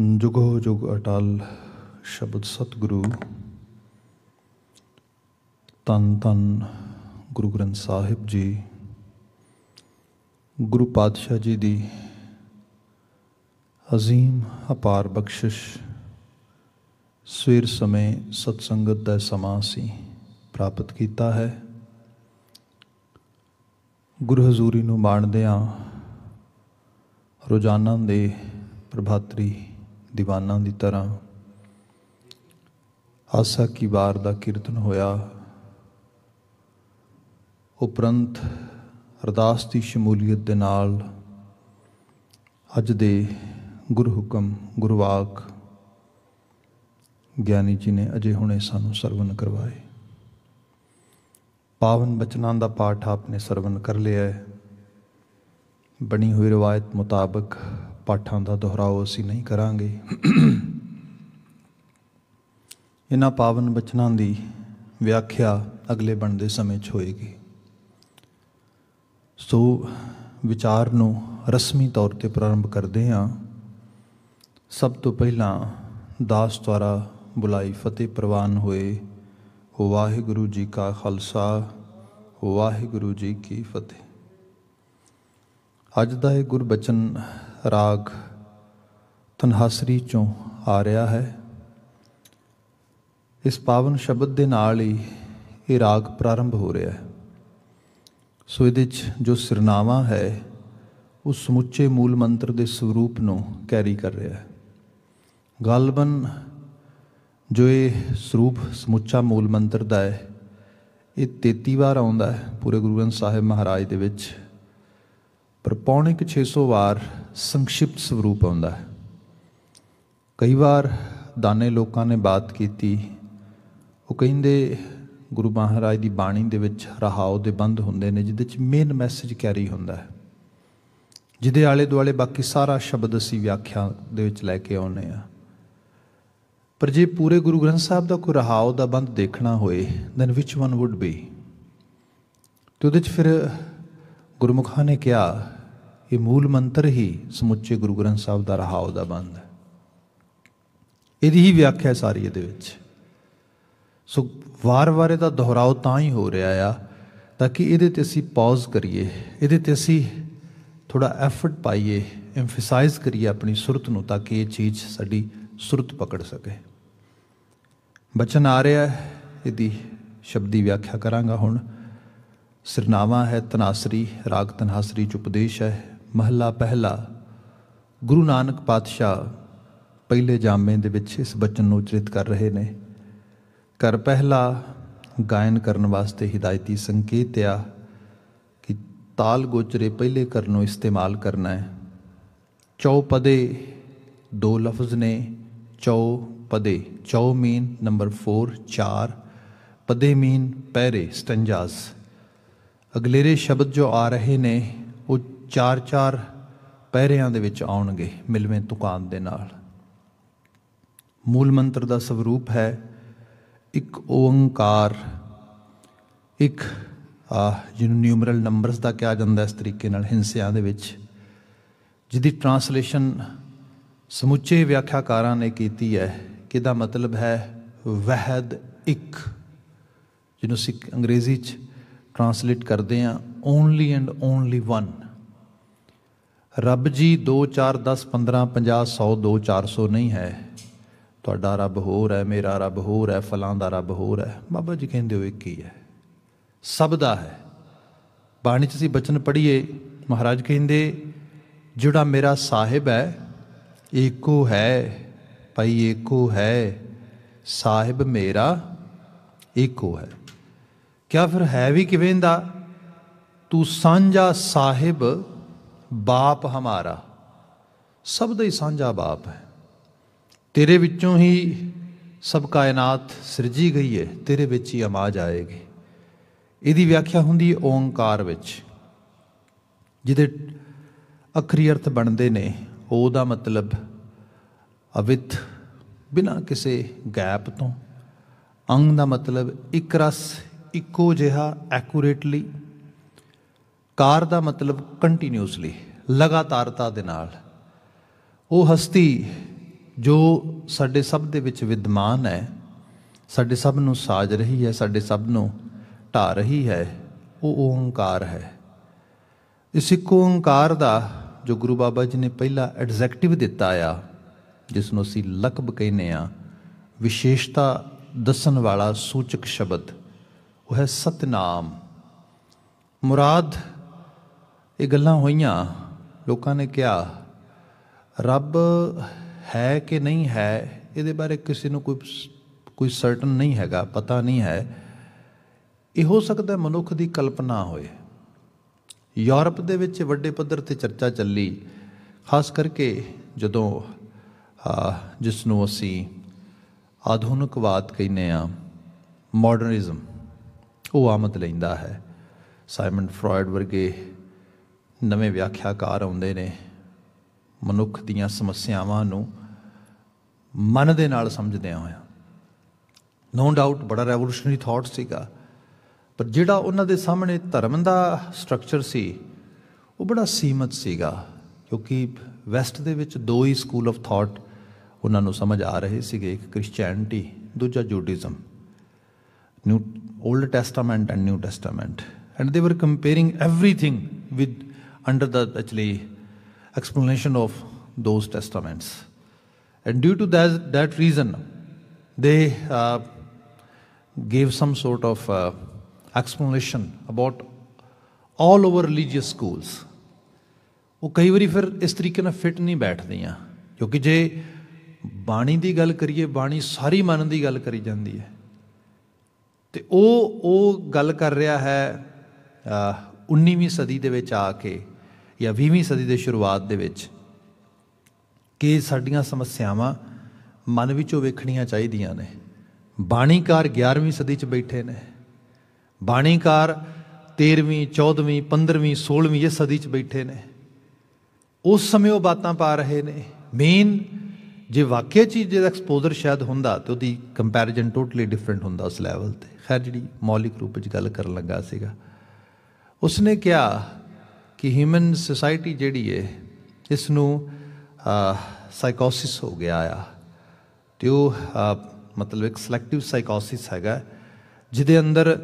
ਜੁਗੋ ਜੁਗ ਅਟਲ ਸ਼ਬਦ ਸਤਿਗੁਰੂ ਤਨ ਤਨ ਗੁਰੂ ਗ੍ਰੰਥ ਸਾਹਿਬ ਜੀ ਗੁਰੂ ਪਾਤਸ਼ਾਹ ਜੀ ਦੀ ਅਜ਼ੀਮ ਅਪਾਰ ਬਖਸ਼ਿਸ਼ ਸਵੇਰ ਸਮੇਂ ਸਤਸੰਗਤ ਦਾ ਸਮਾਂ ਸੀ ਪ੍ਰਾਪਤ ਕੀਤਾ ਹੈ ਗੁਰੂ ਹਜ਼ੂਰੀ ਨੂੰ ਆ ਰੋਜ਼ਾਨਾ ਦੇ ਪ੍ਰਭਾਤਰੀ ਦੀਵਾਨਾਂ ਦੀ ਤਰ੍ਹਾਂ ਆਸਾ ਕੀ ਵਾਰ ਦਾ ਕੀਰਤਨ ਹੋਇਆ ਉਪਰੰਤ ਅਰਦਾਸ ਦੀ ਸ਼ਮੂਲੀਅਤ ਦੇ ਨਾਲ ਅੱਜ ਦੇ ਗੁਰੂ ਹੁਕਮ ਗੁਰਵਾਕ ਗਿਆਨੀ ਜੀ ਨੇ ਅਜੇ ਹੁਣੇ ਸਾਨੂੰ ਸਰਵਨ ਕਰਵਾਏ ਪਾਵਨ ਬਚਨਾਂ ਦਾ ਪਾਠ ਆਪਨੇ ਸਰਵਨ ਕਰ ਲਿਆ ਹੈ ਬਣੀ ਹੋਈ ਰਵਾਇਤ ਮੁਤਾਬਕ ਪਾਠਾਂ ਦਾ ਦੁਹਰਾਓ ਅਸੀਂ ਨਹੀਂ ਕਰਾਂਗੇ ਇਹਨਾਂ ਪਾਵਨ ਬਚਨਾਂ ਦੀ ਵਿਆਖਿਆ ਅਗਲੇ ਬਣਦੇ ਸਮੇਂ 'ਚ ਹੋਏਗੀ ਸੋ ਵਿਚਾਰ ਨੂੰ ਰਸਮੀ ਤੌਰ ਤੇ ਪ੍ਰਾਰੰਭ ਕਰਦੇ ਹਾਂ ਸਭ ਤੋਂ ਪਹਿਲਾਂ ਦਾਸ ਦੁਆਰਾ ਬੁਲਾਈ ਫਤਿਹ ਪ੍ਰਵਾਨ ਹੋਏ ਵਾਹਿਗੁਰੂ ਜੀ ਕਾ ਖਾਲਸਾ ਵਾਹਿਗੁਰੂ ਜੀ ਕੀ ਫਤਿਹ ਅੱਜ ਦਾ ਇਹ ਗੁਰਬਚਨ ਰਾਗ ਤਨਹਸਰੀ ਚੋਂ ਆ ਰਿਹਾ ਹੈ ਇਸ ਪਾਵਨ ਸ਼ਬਦ ਦੇ ਨਾਲ ਹੀ ਇਹ ਰਾਗ ਪ੍ਰਾਰੰਭ ਹੋ ਰਿਹਾ ਹੈ ਸੋ ਇਹਦੇ 'ਚ ਜੋ ਸਿਰਨਾਵਾ ਹੈ ਉਹ ਸਮੁੱਚੇ ਮੂਲ ਮੰਤਰ ਦੇ ਸਰੂਪ ਨੂੰ ਕੈਰੀ ਕਰ ਰਿਹਾ ਹੈ ਗਲਬਨ ਜੋ ਇਹ ਸਰੂਪ ਸਮੁੱਚਾ ਮੂਲ ਮੰਤਰ ਦਾ ਹੈ ਇਹ 33 ਵਾਰ ਆਉਂਦਾ ਹੈ ਪੂਰੇ ਗੁਰੂ ਗ੍ਰੰਥ ਸਾਹਿਬ ਮਹਾਰਾਜ ਦੇ ਵਿੱਚ ਪਰ ਪੌਣੇ ਕਿ 600 ਵਾਰ ਸੰਖਿਪਤ ਸਰੂਪ ਆਉਂਦਾ ਹੈ ਕਈ ਵਾਰ ਦਾਨੇ ਲੋਕਾਂ ਨੇ ਬਾਤ ਕੀਤੀ ਉਹ ਕਹਿੰਦੇ ਗੁਰੂ ਮਹਾਰਾਜ ਦੀ ਬਾਣੀ ਦੇ ਵਿੱਚ ਰਹਾਉ ਦੇ ਬੰਦ ਹੁੰਦੇ ਨੇ ਜਿਹਦੇ ਵਿੱਚ ਮੇਨ ਮੈਸੇਜ ਕੈਰੀ ਹੁੰਦਾ ਹੈ ਜਿਹਦੇ ਆਲੇ ਦੁਆਲੇ ਬਾਕੀ ਸਾਰਾ ਸ਼ਬਦ ਅਸੀਂ ਵਿਆਖਿਆ ਦੇ ਵਿੱਚ ਲੈ ਕੇ ਆਉਨੇ ਆ ਪਰ ਜੇ ਪੂਰੇ ਗੁਰੂ ਗ੍ਰੰਥ ਸਾਹਿਬ ਦਾ ਕੋਈ ਰਹਾਉ ਦਾ ਬੰਦ ਦੇਖਣਾ ਹੋਏ ਦੈਨ ਵਿਚ ਵਨ ਊਡ ਬੀ ਤੇ ਉਹਦੇ ਵਿੱਚ ਫਿਰ ਗੁਰਮੁਖਾਂ ਨੇ ਕਿਹਾ ਇਹ ਮੂਲ ਮੰਤਰ ਹੀ ਸਮੁੱਚੇ ਗੁਰੂ ਗ੍ਰੰਥ ਸਾਹਿਬ ਦਾ ਰਹਾਉ ਦਾ ਬੰਦ ਹੈ ਇਹਦੀ ਹੀ ਵਿਆਖਿਆ ਸਾਰੀ ਇਹਦੇ ਵਿੱਚ ਸੋ ਵਾਰ-ਵਾਰ ਇਹਦਾ ਦੁਹਰਾਓ ਤਾਂ ਹੀ ਹੋ ਰਿਹਾ ਆ ਤਾਂ ਕਿ ਇਹਦੇ ਤੇ ਅਸੀਂ ਪਾਜ਼ ਕਰੀਏ ਇਹਦੇ ਤੇ ਅਸੀਂ ਥੋੜਾ ਐਫਰਟ ਪਾਈਏ ਐਮਫਸਾਈਜ਼ ਕਰੀਏ ਆਪਣੀ ਸੁਰਤ ਨੂੰ ਤਾਂ ਕਿ ਇਹ ਚੀਜ਼ ਸਾਡੀ ਸੁਰਤ ਪਕੜ ਸਕੇ ਬਚਨ ਆ ਰਿਹਾ ਹੈ ਇਹਦੀ ਸ਼ਬਦੀ ਵਿਆਖਿਆ ਕਰਾਂਗਾ ਹੁਣ ਸਰਨਾਵਾ ਹੈ ਤਨਾਸਰੀ ਰਾਗ ਤਨਾਸਰੀ ਚ ਉਪਦੇਸ਼ ਹੈ ਮਹੱਲਾ ਪਹਿਲਾ ਗੁਰੂ ਨਾਨਕ ਪਾਤਸ਼ਾਹ ਪਹਿਲੇ ਜਾਮੇ ਦੇ ਵਿੱਚ ਇਸ ਬਚਨ ਨੂੰ ਉਚਰਿਤ ਕਰ ਰਹੇ ਨੇ ਕਰ ਪਹਿਲਾ ਗਾਇਨ ਕਰਨ ਵਾਸਤੇ ਹਿਦਾਇਤੀ ਸੰਕੇਤ ਆ ਕਿ ਤਾਲ ਗੋਚਰੇ ਪਹਿਲੇ ਕਰਨ ਨੂੰ ਇਸਤੇਮਾਲ ਕਰਨਾ ਹੈ ਚੌਪਦੇ ਦੋ ਲਫ਼ਜ਼ ਨੇ ਚੌਪਦੇ ਚੌ ਮੀਨ ਨੰਬਰ 4 4 ਪਦੇ ਮੀਨ ਪਹਿਰੇ ਸਟੰਜਾਜ਼ ਅਗਲੇਰੇ ਸ਼ਬਦ ਜੋ ਆ ਰਹੇ ਨੇ ਉਹ ਚਾਰ ਚਾਰ ਪਹਿਰਿਆਂ ਦੇ ਵਿੱਚ ਆਉਣਗੇ ਮਿਲਵੇਂ ਤੁਕਾਨ ਦੇ ਨਾਲ ਮੂਲ ਮੰਤਰ ਦਾ ਸਵਰੂਪ ਹੈ ਇੱਕ ਓੰਕਾਰ ਇੱਕ ਆ ਜਿਹਨੂੰ ਨਿਊਮਰਲ ਨੰਬਰਸ ਦਾ ਕਿਹਾ ਜਾਂਦਾ ਇਸ ਤਰੀਕੇ ਨਾਲ ਹਿੰਸਿਆਂ ਦੇ ਵਿੱਚ ਜਿਹਦੀ ਟਰਾਂਸਲੇਸ਼ਨ ਸਮੁੱਚੇ ਵਿਆਖਿਆਕਾਰਾਂ ਨੇ ਕੀਤੀ ਹੈ ਕਿਦਾ ਮਤਲਬ ਹੈ ਵਹਿਦ ਇੱਕ ਜਿਹਨੂੰ ਸਿੱਖ ਅੰਗਰੇਜ਼ੀ 'ਚ ਟਰਾਂਸਲੇਟ ਕਰਦੇ ਆ ਓਨਲੀ ਐਂਡ ਓਨਲੀ ਵਨ ਰੱਬ ਜੀ 2 4 10 15 50 100 2 400 ਨਹੀਂ ਹੈ ਤੁਹਾਡਾ ਰੱਬ ਹੋਰ ਹੈ ਮੇਰਾ ਰੱਬ ਹੋਰ ਹੈ ਫਲਾਂ ਦਾ ਰੱਬ ਹੋਰ ਹੈ ਬਾਬਾ ਜੀ ਕਹਿੰਦੇ ਹੋ ਇੱਕ ਹੀ ਹੈ ਸਭ ਦਾ ਹੈ ਬਾਣੀ 'ਚ ਅਸੀਂ ਬਚਨ ਪੜ੍ਹੀਏ ਮਹਾਰਾਜ ਕਹਿੰਦੇ ਜਿਹੜਾ ਮੇਰਾ ਸਾਹਿਬ ਹੈ ਏਕੋ ਹੈ ਭਾਈ ਏਕੋ ਹੈ ਸਾਹਿਬ ਮੇਰਾ ਏਕੋ ਹੈ ਕਿਆ ਫਿਰ ਹੈ ਵੀ ਕਿਵੇਂ ਦਾ ਤੂੰ ਸਾਂਝਾ ਸਾਹਿਬ ਬਾਪ ਹਮਾਰਾ ਸਭ ਦਾ ਹੀ ਸਾਂਝਾ ਬਾਪ ਹੈ ਤੇਰੇ ਵਿੱਚੋਂ ਹੀ ਸਭ ਕਾਇਨਾਤ ਸਿਰਜੀ ਗਈ ਹੈ ਤੇਰੇ ਵਿੱਚ ਹੀ ਅਮਾਜ ਆਏਗੀ ਇਹਦੀ ਵਿਆਖਿਆ ਹੁੰਦੀ ਹੈ ਓੰਕਾਰ ਵਿੱਚ ਜਿਹਦੇ ਅਖਰੀ ਅਰਥ ਬਣਦੇ ਨੇ ਉਹ ਦਾ ਮਤਲਬ ਅਵਿਤ ਬਿਨਾ ਕਿਸੇ ਗੈਪ ਤੋਂ ਅੰਗ ਦਾ ਮਤਲਬ ਇੱਕ ਰਸ ਇੱਕੋ ਜਿਹਾ ਐਕੂਰੇਟਲੀ ਕਾਰ ਦਾ ਮਤਲਬ ਕੰਟੀਨਿਊਸਲੀ ਲਗਾਤਾਰਤਾ ਦੇ ਨਾਲ ਉਹ ਹਸਤੀ ਜੋ ਸਾਡੇ ਸਭ ਦੇ ਵਿੱਚ ਵਿਦਮਾਨ ਹੈ ਸਾਡੇ ਸਭ ਨੂੰ ਸਾਜ ਰਹੀ ਹੈ ਸਾਡੇ ਸਭ ਨੂੰ ਢਾ ਰਹੀ ਹੈ ਉਹ ਓੰਕਾਰ ਹੈ ਇਸ ਇੱਕ ਓੰਕਾਰ ਦਾ ਜੋ ਗੁਰੂ ਬਾਬਾ ਜੀ ਨੇ ਪਹਿਲਾ ਐਡਜੈਕਟਿਵ ਦਿੱਤਾ ਆ ਜਿਸ ਨੂੰ ਅਸੀਂ ਲਕਬ ਕਹਿੰਨੇ ਆ ਵਿਸ਼ੇਸ਼ਤਾ ਦੱਸਣ ਵਾਲਾ ਸੂਚਕ ਸ਼ਬਦ ਉਹ ਹੈ ਸਤਨਾਮ ਮੁਰਾਦ ਇਹ ਗੱਲਾਂ ਹੋਈਆਂ ਲੋਕਾਂ ਨੇ ਕਿਹਾ ਰੱਬ ਹੈ ਕਿ ਨਹੀਂ ਹੈ ਇਹਦੇ ਬਾਰੇ ਕਿਸੇ ਨੂੰ ਕੋਈ ਕੋਈ ਸਰਟਨ ਨਹੀਂ ਹੈਗਾ ਪਤਾ ਨਹੀਂ ਹੈ ਇਹ ਹੋ ਸਕਦਾ ਮਨੁੱਖ ਦੀ ਕਲਪਨਾ ਹੋਏ ਯੂਰਪ ਦੇ ਵਿੱਚ ਵੱਡੇ ਪੱਧਰ ਤੇ ਚਰਚਾ ਚੱਲੀ ਖਾਸ ਕਰਕੇ ਜਦੋਂ ਜਿਸ ਨੂੰ ਅਸੀਂ ਆਧੁਨਿਕਵਾਦ ਕਹਿੰਦੇ ਆ ਮਾਡਰਨਿਜ਼ਮ ਉਹ ਆਮਦ ਲੈਂਦਾ ਹੈ ਸਾਈਮਨ ਫਰਾਇਡ ਵਰਗੇ ਨਵੇਂ ਵਿਆਖਿਆਕਾਰ ਆਉਂਦੇ ਨੇ ਮਨੁੱਖ ਦੀਆਂ ਸਮੱਸਿਆਵਾਂ ਨੂੰ ਮਨ ਦੇ ਨਾਲ ਸਮਝਦੇ ਹੋਇਆ ਨੋ ਡਾਊਟ ਬੜਾ ਰੈਵੋਲੂਸ਼ਨਰੀ ਥਾਟ ਸੀਗਾ ਪਰ ਜਿਹੜਾ ਉਹਨਾਂ ਦੇ ਸਾਹਮਣੇ ਧਰਮ ਦਾ ਸਟਰਕਚਰ ਸੀ ਉਹ ਬੜਾ ਸੀਮਤ ਸੀਗਾ ਕਿਉਂਕਿ ਵੈਸਟ ਦੇ ਵਿੱਚ ਦੋ ਹੀ ਸਕੂਲ ਆਫ ਥਾਟ ਉਹਨਾਂ ਨੂੰ ਸਮਝ ਆ ਰਹੇ ਸੀਗੇ ਇੱਕ ਕ੍ਰਿਸਚੀਅਨਿਟੀ ਦੂਜਾ ਜੂਡੀਜ਼ਮ New Old Testament and New Testament. And they were comparing everything with under the actually explanation of those testaments. And due to that, that reason, they uh, gave some sort of uh, explanation about all over religious schools. ਉਹ ਕਈ ਵਾਰੀ ਫਿਰ ਇਸ ਤਰੀਕੇ ਨਾਲ fit ਨਹੀਂ ਬੈਠਦੀਆਂ ਕਿਉਂਕਿ ਜੇ ਬਾਣੀ ਦੀ ਗੱਲ ਕਰੀਏ ਬਾਣੀ ਸਾਰੀ ਮਨ ਦੀ ਗੱਲ ਕਰੀ ਜਾਂਦੀ ਹੈ ਤੇ ਉਹ ਉਹ ਗੱਲ ਕਰ ਰਿਹਾ ਹੈ 19ਵੀਂ ਸਦੀ ਦੇ ਵਿੱਚ ਆ ਕੇ ਜਾਂ 20ਵੀਂ ਸਦੀ ਦੇ ਸ਼ੁਰੂਆਤ ਦੇ ਵਿੱਚ ਕਿ ਸਾਡੀਆਂ ਸਮੱਸਿਆਵਾਂ ਮਨ ਵਿੱਚੋਂ ਵੇਖਣੀਆਂ ਚਾਹੀਦੀਆਂ ਨੇ ਬਾਣੀਕਾਰ 11ਵੀਂ ਸਦੀ 'ਚ ਬੈਠੇ ਨੇ ਬਾਣੀਕਾਰ 13ਵੀਂ 14ਵੀਂ 15ਵੀਂ 16ਵੀਂ ਇਹ ਸਦੀ 'ਚ ਬੈਠੇ ਨੇ ਉਸ ਸਮੇਂ ਉਹ ਬਾਤਾਂ ਪਾ ਰਹੇ ਨੇ ਮੇਨ ਜੇ ਵਾਕਿਆ ਚੀਜ਼ ਦਾ ਐਕਸਪੋਜ਼ਰ ਸ਼ਾਇਦ ਹੁੰਦਾ ਤੇ ਉਹਦੀ ਕੰਪੈਰੀਜ਼ਨ ਟੋਟਲੀ ਡਿਫਰੈਂਟ ਹੁੰਦਾ ਉਸ ਲੈਵਲ ਤੇ ਖੈਰ ਜਿਹੜੀ ਮੌਲਿਕ ਰੂਪ ਵਿੱਚ ਗੱਲ ਕਰਨ ਲੱਗਾ ਸੀਗਾ ਉਸਨੇ ਕਿਹਾ ਕਿ ਹਿਊਮਨ ਸੋਸਾਇਟੀ ਜਿਹੜੀ ਹੈ ਇਸ ਨੂੰ ਸਾਈਕੋਸਿਸ ਹੋ ਗਿਆ ਆ ਤੇ ਉਹ ਮਤਲਬ ਇੱਕ ਸਿਲੈਕਟਿਵ ਸਾਈਕੋਸਿਸ ਹੈਗਾ ਜਿਹਦੇ ਅੰਦਰ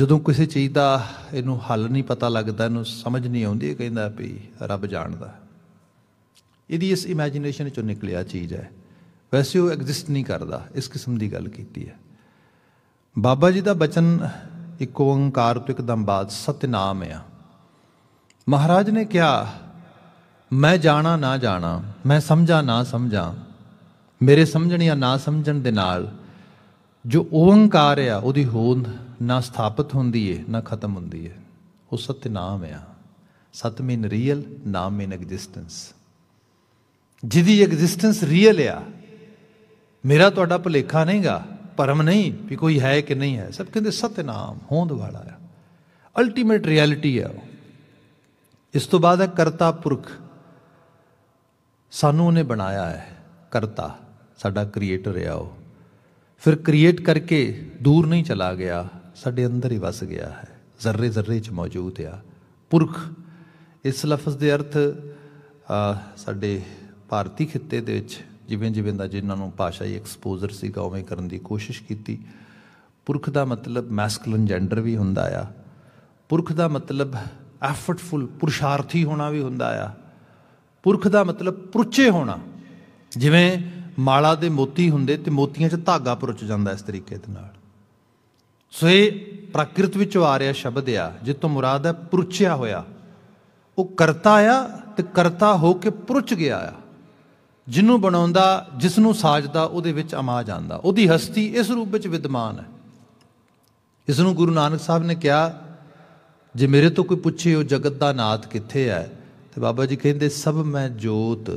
ਜਦੋਂ ਕਿਸੇ ਚੀਜ਼ ਦਾ ਇਹਨੂੰ ਹੱਲ ਨਹੀਂ ਪਤਾ ਲੱਗਦਾ ਇਹਨੂੰ ਸਮਝ ਨਹੀਂ ਆਉਂਦੀ ਇਹ ਕਹਿੰਦਾ ਵੀ ਰੱਬ ਜਾਣਦਾ ਇਹਦੀ ਇਸ ਇਮੇਜਿਨੇਸ਼ਨ ਚੋਂ ਨਿਕਲਿਆ ਚੀਜ਼ ਹੈ ਵੈਸੇ ਉਹ ਐਗਜ਼ਿਸਟ ਨਹੀਂ ਕਰਦਾ ਇਸ ਕਿਸਮ ਦੀ ਗੱਲ ਕੀਤੀ ਹੈ ਬਾਬਾ ਜੀ ਦਾ ਬਚਨ ਇੱਕ ਓੰਕਾਰ ਤੋਂ ਇੱਕਦਮ ਬਾਅਦ ਸਤਨਾਮ ਆ ਮਹਾਰਾਜ ਨੇ ਕਿਹਾ ਮੈਂ ਜਾਣਾ ਨਾ ਜਾਣਾ ਮੈਂ ਸਮਝਾ ਨਾ ਸਮਝਾਂ ਮੇਰੇ ਸਮਝਣ ਜਾਂ ਨਾ ਸਮਝਣ ਦੇ ਨਾਲ ਜੋ ਓੰਕਾਰ ਆ ਉਹਦੀ ਹੋਂਦ ਨਾ ਸਥਾਪਿਤ ਹੁੰਦੀ ਏ ਨਾ ਖਤਮ ਹੁੰਦੀ ਏ ਉਹ ਸਤਨਾਮ ਆ ਸਤ ਮੀਨ ਰੀਅਲ ਨਾਮ ਮੀਨ ਐਗਜ਼ਿਸਟੈਂਸ ਜਿਹਦੀ ਐਗਜ਼ਿਸਟੈਂਸ ਰੀਅਲ ਆ ਮੇਰਾ ਤੁਹਾਡਾ ਭੁਲੇਖਾ ਨਹੀਂਗਾ ਭਰਮ ਨਹੀਂ ਵੀ ਕੋਈ ਹੈ ਕਿ ਨਹੀਂ ਹੈ ਸਭ ਕਹਿੰਦੇ ਸਤਨਾਮ ਹੋਂਦ ਵਾਲਾ ਹੈ ਅਲਟੀਮੇਟ ਰਿਐਲਿਟੀ ਹੈ ਇਸ ਤੋਂ ਬਾਅਦ ਹੈ ਕਰਤਾ ਪੁਰਖ ਸਾਨੂੰ ਉਹਨੇ ਬਣਾਇਆ ਹੈ ਕਰਤਾ ਸਾਡਾ ਕ੍ਰੀਏਟਰ ਹੈ ਉਹ ਫਿਰ ਕ੍ਰੀਏਟ ਕਰਕੇ ਦੂਰ ਨਹੀਂ ਚਲਾ ਗਿਆ ਸਾਡੇ ਅੰਦਰ ਹੀ ਵਸ ਗਿਆ ਹੈ ਜ਼ਰਰੇ ਜ਼ਰਰੇ 'ਚ ਮੌਜੂਦ ਆ ਪੁਰਖ ਇਸ ਲਫ਼ਜ਼ ਦੇ ਅਰਥ ਸਾਡੇ ਭਾਰਤੀ ਖਿੱਤੇ ਦੇ ਵਿੱਚ ਜਿਵੇਂ ਜਿਵੇਂ ਦਾ ਜਿਨ੍ਹਾਂ ਨੂੰ ਭਾਸ਼ਾਈ ਐਕਸਪੋਜ਼ਰ ਸੀਗਾ ਉਵੇਂ ਕਰਨ ਦੀ ਕੋਸ਼ਿਸ਼ ਕੀਤੀ ਪੁਰਖ ਦਾ ਮਤਲਬ ਮੈਸਕੁਲਿਨ ਜੈਂਡਰ ਵੀ ਹੁੰਦਾ ਆ ਪੁਰਖ ਦਾ ਮਤਲਬ ਐਫਰਟਫੁਲ ਪੁਰਸ਼ਾਰਥੀ ਹੋਣਾ ਵੀ ਹੁੰਦਾ ਆ ਪੁਰਖ ਦਾ ਮਤਲਬ ਪੁਰਚੇ ਹੋਣਾ ਜਿਵੇਂ ਮਾਲਾ ਦੇ ਮੋਤੀ ਹੁੰਦੇ ਤੇ ਮੋਤੀਆਂ 'ਚ ਧਾਗਾ ਪੁਰਚ ਜਾਂਦਾ ਇਸ ਤਰੀਕੇ ਦੇ ਨਾਲ ਸੋ ਇਹ ਪ੍ਰਕਿਰਤ ਵਿੱਚੋਂ ਆ ਰਿਹਾ ਸ਼ਬਦ ਆ ਜਿੱਤੋਂ ਮੁਰਾਦ ਹੈ ਪੁਰਚਿਆ ਹੋਇਆ ਉਹ ਕਰਤਾ ਆ ਤੇ ਕਰਤਾ ਹੋ ਕੇ ਪੁਰਚ ਗਿਆ ਆ ਜਿਹਨੂੰ ਬਣਾਉਂਦਾ ਜਿਸ ਨੂੰ ਸਾਜਦਾ ਉਹਦੇ ਵਿੱਚ ਅਮਾ ਜਾਂਦਾ ਉਹਦੀ ਹਸਤੀ ਇਸ ਰੂਪ ਵਿੱਚ ਵਿਦਮਾਨ ਹੈ ਇਸ ਨੂੰ ਗੁਰੂ ਨਾਨਕ ਸਾਹਿਬ ਨੇ ਕਿਹਾ ਜੇ ਮੇਰੇ ਤੋਂ ਕੋਈ ਪੁੱਛੇ ਉਹ ਜਗਤ ਦਾ ਨਾਥ ਕਿੱਥੇ ਹੈ ਤੇ ਬਾਬਾ ਜੀ ਕਹਿੰਦੇ ਸਭ ਮੈਂ ਜੋਤ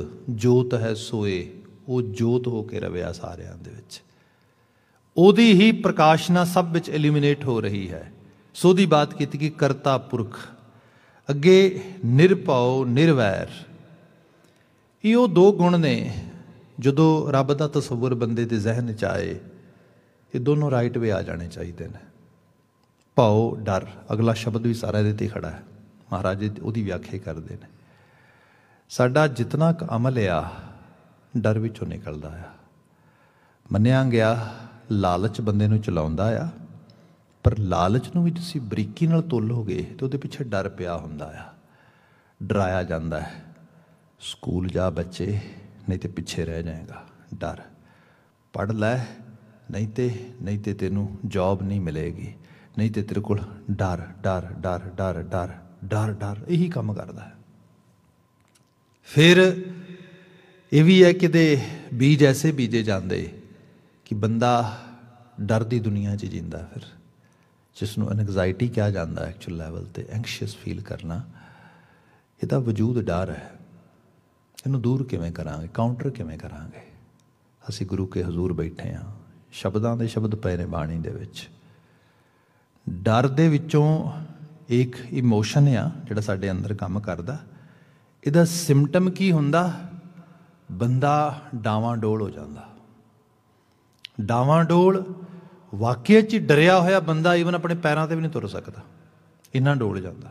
ਜੋਤ ਹੈ ਸੋਏ ਉਹ ਜੋਤ ਹੋ ਕੇ ਰਵਿਆ ਸਾਰਿਆਂ ਦੇ ਵਿੱਚ ਉਹਦੀ ਹੀ ਪ੍ਰਕਾਸ਼ਨਾ ਸਭ ਵਿੱਚ ਐਲੀਮੀਨੇਟ ਹੋ ਰਹੀ ਹੈ ਸੋਦੀ ਬਾਤ ਕੀਤੀ ਕਿ ਕਰਤਾ ਪੁਰਖ ਅੱਗੇ ਨਿਰਭਉ ਨਿਰਵੈਰ ਇਹ ਉਹ ਦੋ ਗੁਣ ਨੇ ਜਦੋਂ ਰੱਬ ਦਾ ਤਸੱਵੁਰ ਬੰਦੇ ਦੇ ਜ਼ਿਹਨ 'ਚ ਆਏ ਇਹ ਦੋਨੋਂ ਰਾਈਟ ਵੇ ਆ ਜਾਣੇ ਚਾਹੀਦੇ ਨੇ ਭਾਉ ਡਰ ਅਗਲਾ ਸ਼ਬਦ ਵੀ ਸਾਰਾ ਇਹਦੇ ਤੇ ਖੜਾ ਹੈ ਮਹਾਰਾਜ ਉਹਦੀ ਵਿਆਖਿਆ ਕਰਦੇ ਨੇ ਸਾਡਾ ਜਿਤਨਾ ਕ ਅਮਲ ਆ ਡਰ ਵਿੱਚੋਂ ਨਿਕਲਦਾ ਆ ਮੰਨਿਆ ਗਿਆ ਲਾਲਚ ਬੰਦੇ ਨੂੰ ਚਲਾਉਂਦਾ ਆ ਪਰ ਲਾਲਚ ਨੂੰ ਵੀ ਤੁਸੀਂ ਬਰੀਕੀ ਨਾਲ ਤੋਲੋਗੇ ਤੇ ਉਹਦੇ ਪਿੱਛੇ ਡਰ ਪਿਆ ਹੁੰਦਾ ਆ ਡਰਾਇਆ ਜਾਂਦਾ ਹੈ ਸਕੂਲ ਜਾ ਬੱਚੇ ਨਹੀਂ ਤੇ ਪਿੱਛੇ ਰਹਿ ਜਾਏਗਾ ਡਰ ਪੜ ਲੈ ਨਹੀਂ ਤੇ ਨਹੀਂ ਤੇ ਤੈਨੂੰ ਜੌਬ ਨਹੀਂ ਮਿਲੇਗੀ ਨਹੀਂ ਤੇ ਤੇਰੇ ਕੋਲ ਡਰ ਡਰ ਡਰ ਡਰ ਡਰ ਡਰ ਡਰ ਇਹੀ ਕੰਮ ਕਰਦਾ ਹੈ ਫਿਰ ਇਹ ਵੀ ਹੈ ਕਿਤੇ ਬੀਜ ਐਸੇ ਬੀਜੇ ਜਾਂਦੇ ਕਿ ਬੰਦਾ ਡਰ ਦੀ ਦੁਨੀਆ 'ਚ ਜਿੰਦਾ ਫਿਰ ਜਿਸ ਨੂੰ ਐਂਗਜ਼ਾਇਟੀ ਕਿਹਾ ਜਾਂਦਾ ਐਕਚੁਅਲ ਲੈਵਲ ਤੇ ਐਂਕਸ਼ੀਅਸ ਫੀਲ ਕਰਨਾ ਇਹਦਾ ਵਜੂਦ ਡਰ ਹੈ ਇਹਨੂੰ ਦੂਰ ਕਿਵੇਂ ਕਰਾਂਗੇ ਕਾਊਂਟਰ ਕਿਵੇਂ ਕਰਾਂਗੇ ਅਸੀਂ ਗੁਰੂ ਕੇ ਹਜ਼ੂਰ ਬੈਠੇ ਆ ਸ਼ਬਦਾਂ ਦੇ ਸ਼ਬਦ ਪਏ ਨੇ ਬਾਣੀ ਦੇ ਵਿੱਚ ਡਰ ਦੇ ਵਿੱਚੋਂ ਇੱਕ ਇਮੋਸ਼ਨ ਆ ਜਿਹੜਾ ਸਾਡੇ ਅੰਦਰ ਕੰਮ ਕਰਦਾ ਇਹਦਾ ਸਿੰਪਟਮ ਕੀ ਹੁੰਦਾ ਬੰਦਾ ਡਾਵਾਂ ਡੋਲ ਹੋ ਜਾਂਦਾ ਡਾਵਾਂ ਡੋਲ ਵਾਕਿਆ 'ਚ ਡਰਿਆ ਹੋਇਆ ਬੰਦਾ ਈਵਨ ਆਪਣੇ ਪੈਰਾਂ ਤੇ ਵੀ ਨਹੀਂ ਤੁਰ ਸਕਦਾ ਇੰਨਾ ਡੋਲ ਜਾਂਦਾ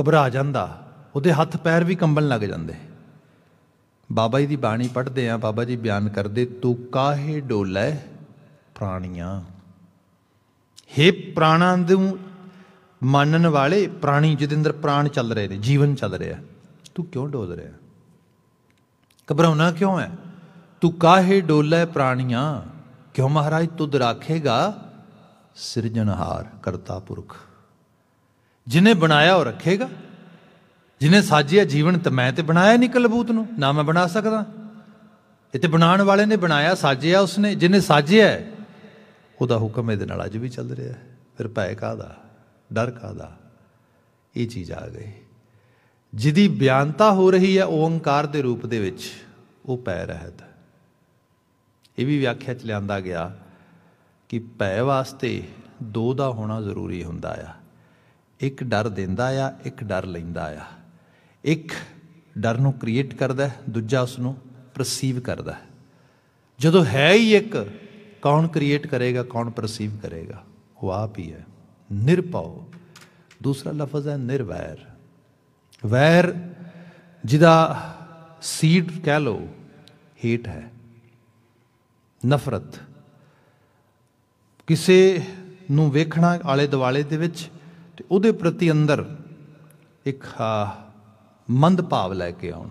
ਘਬਰਾ ਜਾਂਦਾ ਉਹਦੇ ਹੱਥ ਪੈਰ ਵੀ ਕੰਬਣ ਲੱਗ ਜਾਂਦੇ ਬਾਬਾ ਜੀ ਦੀ ਬਾਣੀ ਪੜ੍ਹਦੇ ਆ ਬਾਬਾ ਜੀ ਬਿਆਨ ਕਰਦੇ ਤੂੰ ਕਾਹੇ ਡੋਲੇ ਪ੍ਰਾਣੀਆਂ ਹੇ ਪ੍ਰਾਣਾਂ ਨੂੰ ਮੰਨਣ ਵਾਲੇ ਪ੍ਰਾਣੀ ਜਿਹਦੇ ਪ੍ਰਾਣ ਚੱਲ ਰਹੇ ਨੇ ਜੀਵਨ ਚੱਲ ਰਿਹਾ ਤੂੰ ਕਿਉਂ ਡੋਲ ਰਿਹਾ ਘਬਰਾਉਣਾ ਕਿਉਂ ਹੈ ਤੂੰ ਕਾਹੇ ਡੋਲੇ ਪ੍ਰਾਣੀਆਂ ਕਿਉਂ ਮਹਾਰਾਜ ਤੁਧ ਰੱਖੇਗਾ ਸਿਰਜਣਹਾਰ ਕਰਤਾ ਪੁਰਖ ਜਿਨੇ ਬਣਾਇਆ ਉਹ ਰੱਖੇਗਾ ਜਿਨੇ ਸਾਜਿਆ ਜੀਵਨ ਤੇ ਮੈਂ ਤੇ ਬਣਾਇਆ ਨਹੀਂ ਕਲਬੂਤ ਨੂੰ ਨਾ ਮੈਂ ਬਣਾ ਸਕਦਾ ਇਹ ਤੇ ਬਣਾਉਣ ਵਾਲੇ ਨੇ ਬਣਾਇਆ ਸਾਜਿਆ ਉਸਨੇ ਜਿਨੇ ਸਾਜਿਆ ਉਹਦਾ ਹੁਕਮ ਇਹਦੇ ਨਾਲ ਅੱਜ ਵੀ ਚੱਲ ਰਿਹਾ ਹੈ ਫਿਰ ਭੈ ਕਾਦਾ ਡਰ ਕਾਦਾ ਇਹ ਚੀਜ਼ ਆ ਗਈ ਜਿਹਦੀ ਬਿਆਨਤਾ ਹੋ ਰਹੀ ਹੈ ਓੰਕਾਰ ਦੇ ਰੂਪ ਦੇ ਵਿੱਚ ਉਹ ਪੈ ਰਹਿਤ ਇਹ ਵੀ ਵਿਆਖਿਆ ਚ ਲਿਆਂਦਾ ਗਿਆ ਕਿ ਭੈ ਵਾਸਤੇ ਦੋ ਦਾ ਹੋਣਾ ਜ਼ਰੂਰੀ ਹੁੰਦਾ ਆ ਇੱਕ ਡਰ ਦਿੰਦਾ ਆ ਇੱਕ ਡਰ ਲੈਂਦਾ ਆ ਇੱਕ ਡਰ ਨੂੰ ਕ੍ਰੀਏਟ ਕਰਦਾ ਹੈ ਦੂਜਾ ਉਸ ਨੂੰ ਪਰਸੀਵ ਕਰਦਾ ਹੈ ਜਦੋਂ ਹੈ ਹੀ ਇੱਕ ਕੌਣ ਕ੍ਰੀਏਟ ਕਰੇਗਾ ਕੌਣ ਪਰਸੀਵ ਕਰੇਗਾ ਉਹ ਆਪ ਹੀ ਹੈ ਨਿਰਪਉ ਦੂਸਰਾ ਲਫ਼ਜ਼ ਹੈ ਨਿਰਵੈਰ ਵੈਰ ਜਿਹਦਾ ਸੀਡ ਕਹਿ ਲੋ ਹੇਟ ਹੈ ਨਫ਼ਰਤ ਕਿਸੇ ਨੂੰ ਵੇਖਣਾ ਆਲੇ ਦੁਆਲੇ ਦੇ ਵਿੱਚ ਤੇ ਉਹਦੇ ਪ੍ਰਤੀ ਅੰਦਰ ਇੱਕ ਮੰਦ ਭਾਵ ਲੈ ਕੇ ਆਉਣ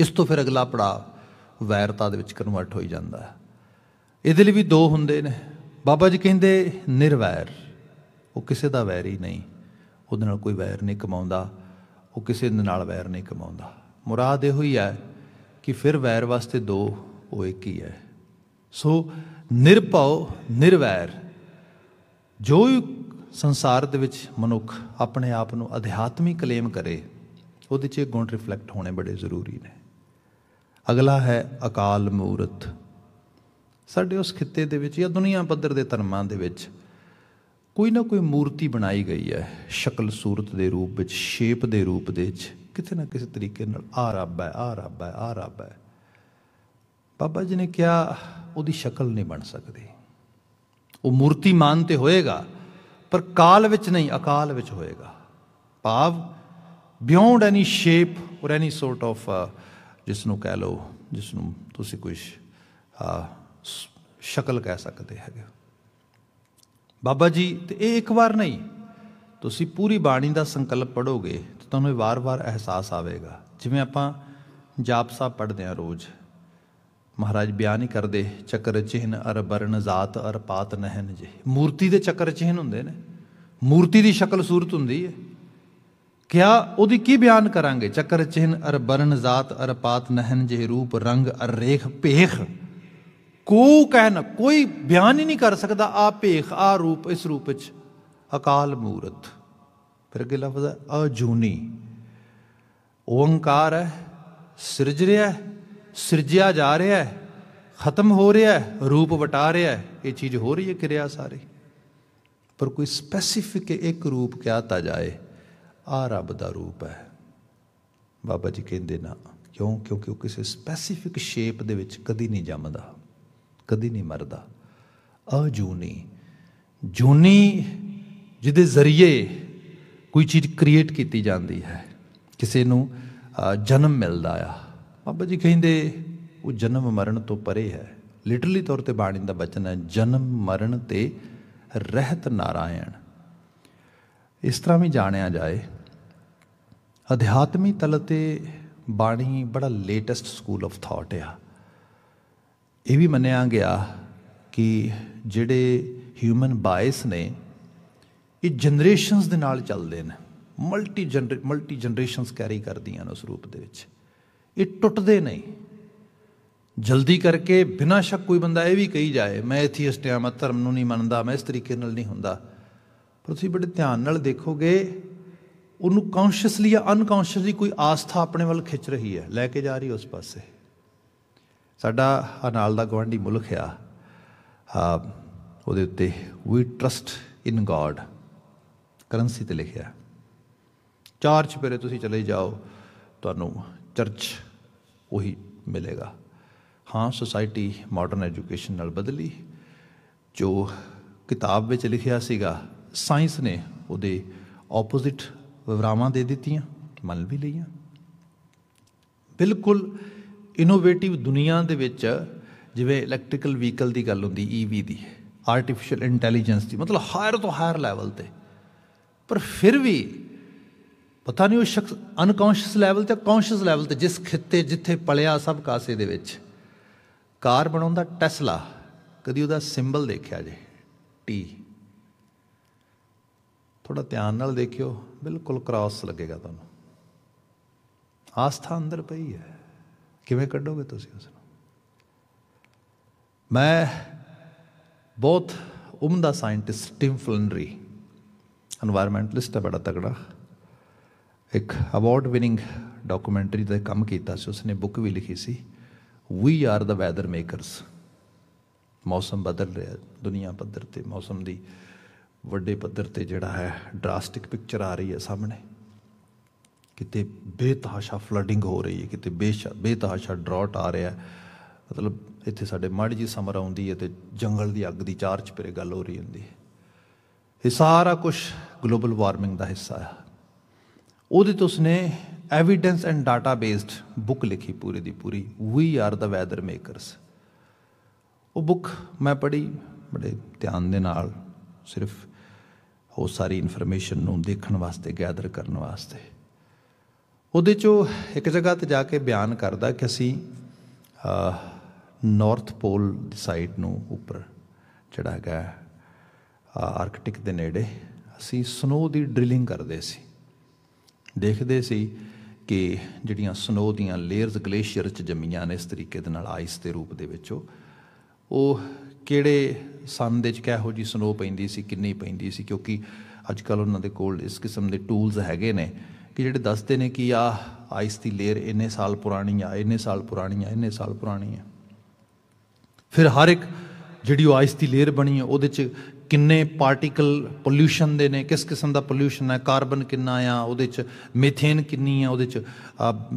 ਇਸ ਤੋਂ ਫਿਰ ਅਗਲਾ ਪੜਾਅ ਵੈਰਤਾ ਦੇ ਵਿੱਚ ਕਨਵਰਟ ਹੋਈ ਜਾਂਦਾ ਹੈ ਇਹਦੇ ਲਈ ਵੀ ਦੋ ਹੁੰਦੇ ਨੇ ਬਾਬਾ ਜੀ ਕਹਿੰਦੇ ਨਿਰਵੈਰ ਉਹ ਕਿਸੇ ਦਾ ਵੈਰ ਹੀ ਨਹੀਂ ਉਹਦੇ ਨਾਲ ਕੋਈ ਵੈਰ ਨਹੀਂ ਕਮਾਉਂਦਾ ਉਹ ਕਿਸੇ ਦੇ ਨਾਲ ਵੈਰ ਨਹੀਂ ਕਮਾਉਂਦਾ ਮੁਰਾਦ ਇਹੋ ਹੀ ਹੈ ਕਿ ਫਿਰ ਵੈਰ ਵਾਸਤੇ ਦੋ ਉਹ ਇੱਕ ਹੀ ਹੈ ਸੋ ਨਿਰਭਉ ਨਿਰਵੈਰ ਜੋ ਸੰਸਾਰ ਦੇ ਵਿੱਚ ਮਨੁੱਖ ਆਪਣੇ ਆਪ ਨੂੰ ਅਧਿਆਤਮਿਕ ਕਲੇਮ ਕਰੇ ਉਹਦੇ 'ਚ ਇਹ ਗੁਣ ਰਿਫਲੈਕਟ ਹੋਣੇ ਬੜੇ ਜ਼ਰੂਰੀ ਨੇ ਅਗਲਾ ਹੈ ਅਕਾਲ ਮੂਰਤ ਸਾਡੇ ਉਸ ਖਿੱਤੇ ਦੇ ਵਿੱਚ ਜਾਂ ਦੁਨੀਆ ਪੱਧਰ ਦੇ ਧਰਮਾਂ ਦੇ ਵਿੱਚ ਕੋਈ ਨਾ ਕੋਈ ਮੂਰਤੀ ਬਣਾਈ ਗਈ ਹੈ ਸ਼ਕਲ ਸੂਰਤ ਦੇ ਰੂਪ ਵਿੱਚ ਸ਼ੇਪ ਦੇ ਰੂਪ ਦੇ ਵਿੱਚ ਕਿਤੇ ਨਾ ਕਿਸੇ ਤਰੀਕੇ ਨਾਲ ਆ ਰੱਬ ਹੈ ਆ ਰੱਬ ਹੈ ਆ ਰੱਬ ਹੈ ਬਾਬਾ ਜੀ ਨੇ ਕਿਹਾ ਉਹਦੀ ਸ਼ਕਲ ਨਹੀਂ ਬਣ ਸਕਦੀ ਉਹ ਮੂਰਤੀ ਮਾਨ ਤੇ ਹੋਏਗਾ ਪਰ ਕਾਲ ਵਿੱਚ ਨਹੀਂ ਅਕਾਲ ਵਿੱਚ ਹੋਏਗਾ ਭਾਵ beyond any shape or any sort of ਜਿਸ ਨੂੰ ਕਹਿ ਲਓ ਜਿਸ ਨੂੰ ਤੁਸੀਂ ਕੁਝ ਸ਼ਕਲ ਕਹਿ ਸਕਦੇ ਹੈਗੇ ਬਾਬਾ ਜੀ ਤੇ ਇਹ ਇੱਕ ਵਾਰ ਨਹੀਂ ਤੁਸੀਂ ਪੂਰੀ ਬਾਣੀ ਦਾ ਸੰਕਲਪ ਪੜੋਗੇ ਤਾਂ ਤੁਹਾਨੂੰ ਇਹ ਵਾਰ-ਵਾਰ ਅਹਿਸਾਸ ਆਵੇਗਾ ਜਿਵੇਂ ਆਪਾਂ ਜਾਪ ਸਾਹਿਬ ਪੜਦੇ ਆ ਰੋਜ਼ ਮਹਾਰਾਜ ਬਿਆਨ ਹੀ ਕਰਦੇ ਚੱਕਰ ਚਿਹਨ ਅਰ ਬਰਨ ਜ਼ਾਤ ਅਰ ਪਾਤ ਨਹਿਨ ਜੇ ਮੂਰਤੀ ਦੇ ਚੱਕਰ ਚਿਹਨ ਹੁੰਦੇ ਨੇ ਮੂਰਤੀ ਦੀ ਸ਼ਕਲ ਸੂਰਤ ਹੁੰਦੀ ਹੈ ਕਿਆ ਉਹਦੀ ਕੀ ਬਿਆਨ ਕਰਾਂਗੇ ਚੱਕਰ ਚਿਹਨ ਅਰ ਬਰਨ ਜ਼ਾਤ ਅਰ ਪਾਤ ਨਹਨ ਜੇ ਰੂਪ ਰੰਗ ਅਰ ਰੇਖ ਭੇਖ ਕੋ ਕਹਿਨ ਕੋਈ ਬਿਆਨ ਹੀ ਨਹੀਂ ਕਰ ਸਕਦਾ ਆ ਭੇਖ ਆ ਰੂਪ ਇਸ ਰੂਪ ਵਿੱਚ ਅਕਾਲ ਮੂਰਤ ਫਿਰ ਅਗੇ ਲਫ਼ਜ਼ ਆ ਅਜੂਨੀ ਓੰਕਾਰ ਹੈ ਸਿਰਜ ਰਿਹਾ ਹੈ ਸਿਰਜਿਆ ਜਾ ਰਿਹਾ ਹੈ ਖਤਮ ਹੋ ਰਿਹਾ ਹੈ ਰੂਪ ਵਟਾ ਰਿਹਾ ਹੈ ਇਹ ਚੀਜ਼ ਹੋ ਰਹੀ ਹੈ ਕਿਰਿਆ ਸਾਰੇ ਪਰ ਕੋਈ ਸਪੈਸੀਫਿਕ ਇੱਕ ਰੂਪ ਕਿਹਾਤਾ ਜਾਏ ਆ ਰੱਬ ਦਾ ਰੂਪ ਹੈ ਬਾਬਾ ਜੀ ਕਹਿੰਦੇ ਨਾ ਕਿਉਂ ਕਿਉਂਕਿ ਉਹ ਕਿਸੇ ਸਪੈਸੀਫਿਕ ਸ਼ੇਪ ਦੇ ਵਿੱਚ ਕਦੀ ਨਹੀਂ ਜੰਮਦਾ ਕਦੀ ਨਹੀਂ ਮਰਦਾ ਅਜੂਨੀ ਜੂਨੀ ਜਿਹਦੇ ਜ਼ਰੀਏ ਕੋਈ ਚੀਜ਼ ਕ੍ਰੀਏਟ ਕੀਤੀ ਜਾਂਦੀ ਹੈ ਕਿਸੇ ਨੂੰ ਜਨਮ ਮਿਲਦਾ ਆ ਬਾਬਾ ਜੀ ਕਹਿੰਦੇ ਉਹ ਜਨਮ ਮਰਨ ਤੋਂ ਪਰੇ ਹੈ ਲਿਟਰਲੀ ਤੌਰ ਤੇ ਬਾਣੀ ਦਾ ਬਚਨ ਹੈ ਜਨਮ ਮਰਨ ਤੇ ਰਹਿਤ ਨਾਰਾਇਣ ਇਸ ਤਰ੍ਹਾਂ ਵੀ ਜਾਣਿਆ ਜਾਏ ਅਧਿਆਤਮੀ ਤਲ ਤੇ ਬਾਣੀ ਬੜਾ ਲੇਟੈਸਟ ਸਕੂਲ ਆਫ ਥਾਟ ਆ ਇਹ ਵੀ ਮੰਨਿਆ ਗਿਆ ਕਿ ਜਿਹੜੇ ਹਿਊਮਨ ਬਾਇਸ ਨੇ ਇਹ ਜਨਰੇਸ਼ਨਸ ਦੇ ਨਾਲ ਚੱਲਦੇ ਨੇ ਮਲਟੀ ਜਨਰੇ ਮਲਟੀ ਜਨਰੇਸ਼ਨਸ ਕੈਰੀ ਕਰਦੀਆਂ ਨੇ ਉਸ ਰੂਪ ਦੇ ਵਿੱਚ ਇਹ ਟੁੱਟਦੇ ਨਹੀਂ ਜਲਦੀ ਕਰਕੇ ਬਿਨਾਂ ਸ਼ੱਕ ਕੋਈ ਬੰਦਾ ਇਹ ਵੀ ਕਹੀ ਜਾਏ ਮੈਂ ਐਥੀਸਟ ਆ ਮੈਂ ਧਰਮ ਨੂੰ ਨਹੀਂ ਮੰਨਦਾ ਮੈਂ ਇਸ ਤਰੀਕੇ ਨਾਲ ਨਹੀਂ ਹੁੰਦਾ ਪਰ ਤੁਸੀਂ ਬੜੇ ਧਿਆਨ ਨਾਲ ਦੇਖੋਗੇ ਉਹਨੂੰ ਕੌਨਸ਼ੀਅਸਲੀ ਜਾਂ ਅਨਕੌਨਸ਼ੀਅਸਲੀ ਕੋਈ ਆਸਥਾ ਆਪਣੇ ਵੱਲ ਖਿੱਚ ਰਹੀ ਹੈ ਲੈ ਕੇ ਜਾ ਰਹੀ ਉਸ ਪਾਸੇ ਸਾਡਾ ਨਾਲ ਦਾ ਗਵਾਂਢੀ ਮੁਲਕ ਆ ਆ ਉਹਦੇ ਉੱਤੇ ਵੀ ਟਰਸਟ ਇਨ ਗੋਡ ਕਰੰਸੀ ਤੇ ਲਿਖਿਆ ਚਾਰਚ ਪਰੇ ਤੁਸੀਂ ਚਲੇ ਜਾਓ ਤੁਹਾਨੂੰ ਚਰਚ ਉਹੀ ਮਿਲੇਗਾ ਹਾਂ ਸੋਸਾਇਟੀ ਮਾਡਰਨ ਐਜੂਕੇਸ਼ਨ ਨਾਲ ਬਦਲੀ ਜੋ ਕਿਤਾਬ ਵਿੱਚ ਲਿਖਿਆ ਸੀਗਾ ਸਾਇੰਸ ਨੇ ਉਹਦੇ ਆਪੋਜ਼ਿਟ ਵਿਵਰਾਵਾਂ ਦੇ ਦਿੱਤੀਆਂ ਮੰਨ ਵੀ ਲਈਆਂ ਬਿਲਕੁਲ ਇਨੋਵੇਟਿਵ ਦੁਨੀਆ ਦੇ ਵਿੱਚ ਜਿਵੇਂ ਇਲੈਕਟ੍ਰੀਕਲ ਵਹੀਕਲ ਦੀ ਗੱਲ ਹੁੰਦੀ ਈਵੀ e ਦੀ ਆਰਟੀਫੀਸ਼ੀਅਲ ਇੰਟੈਲੀਜੈਂਸ ਦੀ ਮਤਲਬ ਹਾਇਰ ਤੋਂ ਹਾਇਰ ਲੈਵਲ ਤੇ ਪਰ ਫਿਰ ਵੀ ਪਤਾ ਨਹੀਂ ਉਹ ਸ਼ਖਸ ਅਨਕੌਂਸ਼ੀਅਸ ਲੈਵਲ ਤੇ ਕੌਂਸ਼ੀਅਸ ਲੈਵਲ ਤੇ ਜਿਸ ਖਿੱਤੇ ਜਿੱਥੇ ਪਲਿਆ ਸਭ ਕਾਸੇ ਦੇ ਵਿੱਚ ਕਾਰ ਬਣਾਉਂਦਾ ਟੈਸਲਾ ਕਦੀ ਉਹਦਾ ਸਿੰਬਲ ਦੇਖਿਆ ਜੇ ਟੀ ਥੋੜਾ ਧਿਆਨ ਨਾਲ ਦੇਖਿਓ ਬਿਲਕੁਲ ਕ੍ਰਾਸ ਲੱਗੇਗਾ ਤੁਹਾਨੂੰ ਆਸਥਾ ਅੰਦਰ ਪਈ ਹੈ ਕਿਵੇਂ ਕੱਢੋਗੇ ਤੁਸੀਂ ਉਸ ਨੂੰ ਮੈਂ ਬਹੁਤ ਉਮਦਾ ਸਾਇੰਟਿਸਟ ਟਿਮ ਫਲਨਰੀ এনवायरमेंटलिस्ट ਹੈ ਬੜਾ ਤਗੜਾ ਇੱਕ ਅਵਾਰਡ ਵਿਨਿੰਗ ਡਾਕੂਮੈਂਟਰੀ ਦਾ ਕੰਮ ਕੀਤਾ ਸੀ ਉਸਨੇ ਬੁੱਕ ਵੀ ਲਿਖੀ ਸੀ we are the weather makers ਮੌਸਮ ਬਦਲ ਰਿਹਾ ਦੁਨੀਆ ਪੱਧਰ ਤੇ ਮੌਸਮ ਦੀ ਵੱਡੇ ਪੱਧਰ ਤੇ ਜਿਹੜਾ ਹੈ ਡਰਾਸਟਿਕ ਪਿਕਚਰ ਆ ਰਹੀ ਹੈ ਸਾਹਮਣੇ ਕਿਤੇ ਬੇਤਹਾਸ਼ਾ ਫਲੱਡਿੰਗ ਹੋ ਰਹੀ ਹੈ ਕਿਤੇ ਬੇਤਹਾਸ਼ਾ ਡਰਾਟ ਆ ਰਿਹਾ ਹੈ ਮਤਲਬ ਇੱਥੇ ਸਾਡੇ ਮਾੜੀ ਜੀ ਸਮਰ ਆਉਂਦੀ ਹੈ ਤੇ ਜੰਗਲ ਦੀ ਅੱਗ ਦੀ ਚਾਰਚ ਪਰੇ ਗੱਲ ਹੋ ਰਹੀ ਹੁੰਦੀ ਹੈ ਇਹ ਸਾਰਾ ਕੁਝ ਗਲੋਬਲ ਵਾਰਮਿੰਗ ਦਾ ਹਿੱਸਾ ਆ ਉਹਦੇ ਤੋਂ ਉਸਨੇ evidence and data based book ਲਿਖੀ ਪੂਰੀ ਦੀ ਪੂਰੀ we are the weather makers ਉਹ ਬੁੱਕ ਮੈਂ ਪੜ੍ਹੀ ਬੜੇ ਧਿਆਨ ਦੇ ਨਾਲ ਸਿਰਫ ਉਹ ਸਾਰੀ ਇਨਫੋਰਮੇਸ਼ਨ ਨੂੰ ਦੇਖਣ ਵਾਸਤੇ ਗੈਦਰ ਕਰਨ ਵਾਸਤੇ ਉਹਦੇ ਚੋ ਇੱਕ ਜਗ੍ਹਾ ਤੇ ਜਾ ਕੇ ਬਿਆਨ ਕਰਦਾ ਕਿ ਅਸੀਂ ਨਾਰਥ ਪੋਲ ਸਾਈਡ ਨੂੰ ਉੱਪਰ ਚੜਾ ਗਿਆ ਆਰਕਟਿਕ ਦੇ ਨੇੜੇ ਅਸੀਂ ਸਨੋ ਦੀ ਡ੍ਰਿਲਿੰਗ ਕਰਦੇ ਸੀ ਦੇਖਦੇ ਸੀ ਕਿ ਜਿਹੜੀਆਂ ਸਨੋ ਦੀਆਂ ਲੇਅਰਸ ਗਲੇਸ਼ੀਅਰ ਚ ਜੰਮੀਆਂ ਨੇ ਇਸ ਤਰੀਕੇ ਦੇ ਨਾਲ ਆਈਸ ਦੇ ਰੂਪ ਦੇ ਵਿੱਚ ਉਹ ਕਿਹੜੇ ਸਨ ਦੇ ਚ ਕਿਹੋ ਜੀ ਸਨੋ ਪੈਂਦੀ ਸੀ ਕਿੰਨੀ ਪੈਂਦੀ ਸੀ ਕਿਉਂਕਿ ਅੱਜ ਕੱਲ ਉਹਨਾਂ ਦੇ ਕੋਲ ਇਸ ਕਿਸਮ ਦੇ ਟੂਲਸ ਹੈਗੇ ਨੇ ਕਿ ਜਿਹੜੇ ਦੱਸਦੇ ਨੇ ਕਿ ਆ ਆਈਸ ਦੀ ਲੇਅਰ ਇੰਨੇ ਸਾਲ ਪੁਰਾਣੀ ਆ ਇੰਨੇ ਸਾਲ ਪੁਰਾਣੀ ਆ ਇੰਨੇ ਸਾਲ ਪੁਰਾਣੀ ਆ ਫਿਰ ਹਰ ਇੱਕ ਜਿਹੜੀ ਉਹ ਆਈਸ ਦੀ ਲੇਅਰ ਬਣੀ ਹੈ ਉਹਦੇ ਚ ਕਿੰਨੇ ਪਾਰਟੀਕਲ ਪੋਲੂਸ਼ਨ ਦੇ ਨੇ ਕਿਸ ਕਿਸਮ ਦਾ ਪੋਲੂਸ਼ਨ ਹੈ ਕਾਰਬਨ ਕਿੰਨਾ ਆ ਉਹਦੇ ਚ ਮੀਥੇਨ ਕਿੰਨੀ ਆ ਉਹਦੇ ਚ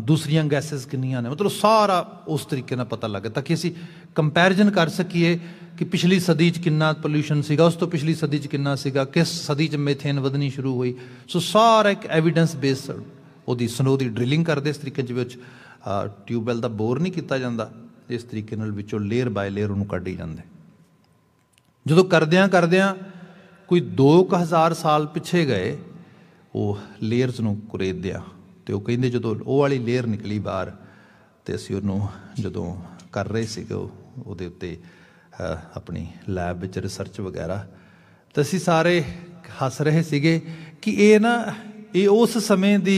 ਦੂਸਰੀਆਂ ਗੈਸਸ ਕਿੰਨੀਆਂ ਨੇ ਮਤਲਬ ਸਾਰਾ ਉਸ ਤਰੀਕੇ ਨਾਲ ਪਤਾ ਲੱਗੇ ਤਾਂ ਕਿ ਅਸੀਂ ਕੰਪੈਰੀਜ਼ਨ ਕਰ ਸਕੀਏ ਕਿ ਪਿਛਲੀ ਸਦੀ 'ਚ ਕਿੰਨਾ ਪੋਲੂਸ਼ਨ ਸੀਗਾ ਉਸ ਤੋਂ ਪਿਛਲੀ ਸਦੀ 'ਚ ਕਿੰਨਾ ਸੀਗਾ ਕਿਸ ਸਦੀ 'ਚ ਮੀਥੇਨ ਵਧਣੀ ਸ਼ੁਰੂ ਹੋਈ ਸੋ ਸਾਰਾ ਇੱਕ ਐਵੀਡੈਂਸ ਬੇਸਡ ਉਹਦੀ ਸਨੋ ਦੀ ਡ੍ਰਿਲਿੰਗ ਕਰਦੇ ਇਸ ਤਰੀਕੇ ਦੇ ਵਿੱਚ ਟਿਊਬਵੈਲ ਦਾ ਬੋਰ ਨਹੀਂ ਕੀਤਾ ਜਾਂਦਾ ਇਸ ਤਰੀਕੇ ਨਾਲ ਵਿੱਚੋਂ ਲੇਅਰ ਬਾਈ ਲੇਅਰ ਉਹਨੂੰ ਕੱਢੀ ਜਾਂਦੇ ਜਦੋਂ ਕਰਦਿਆਂ ਕਰਦਿਆਂ ਕੋਈ 2000 ਸਾਲ ਪਿੱਛੇ ਗਏ ਉਹ ਲੇਅਰਸ ਨੂੰ ਕੁਰੇਦਿਆ ਤੇ ਉਹ ਕਹਿੰਦੇ ਜਦੋਂ ਉਹ ਵਾਲੀ ਲੇਅਰ ਨਿਕਲੀ ਬਾਹਰ ਤੇ ਅਸੀਂ ਉਹਨੂੰ ਜਦੋਂ ਕਰ ਰਹੇ ਸੀਗੇ ਉਹਦੇ ਉੱਤੇ ਆਪਣੀ ਲੈਬ ਵਿੱਚ ਰਿਸਰਚ ਵਗੈਰਾ ਤੇ ਅਸੀਂ ਸਾਰੇ ਹੱਸ ਰਹੇ ਸੀਗੇ ਕਿ ਇਹ ਨਾ ਇਹ ਉਸ ਸਮੇਂ ਦੀ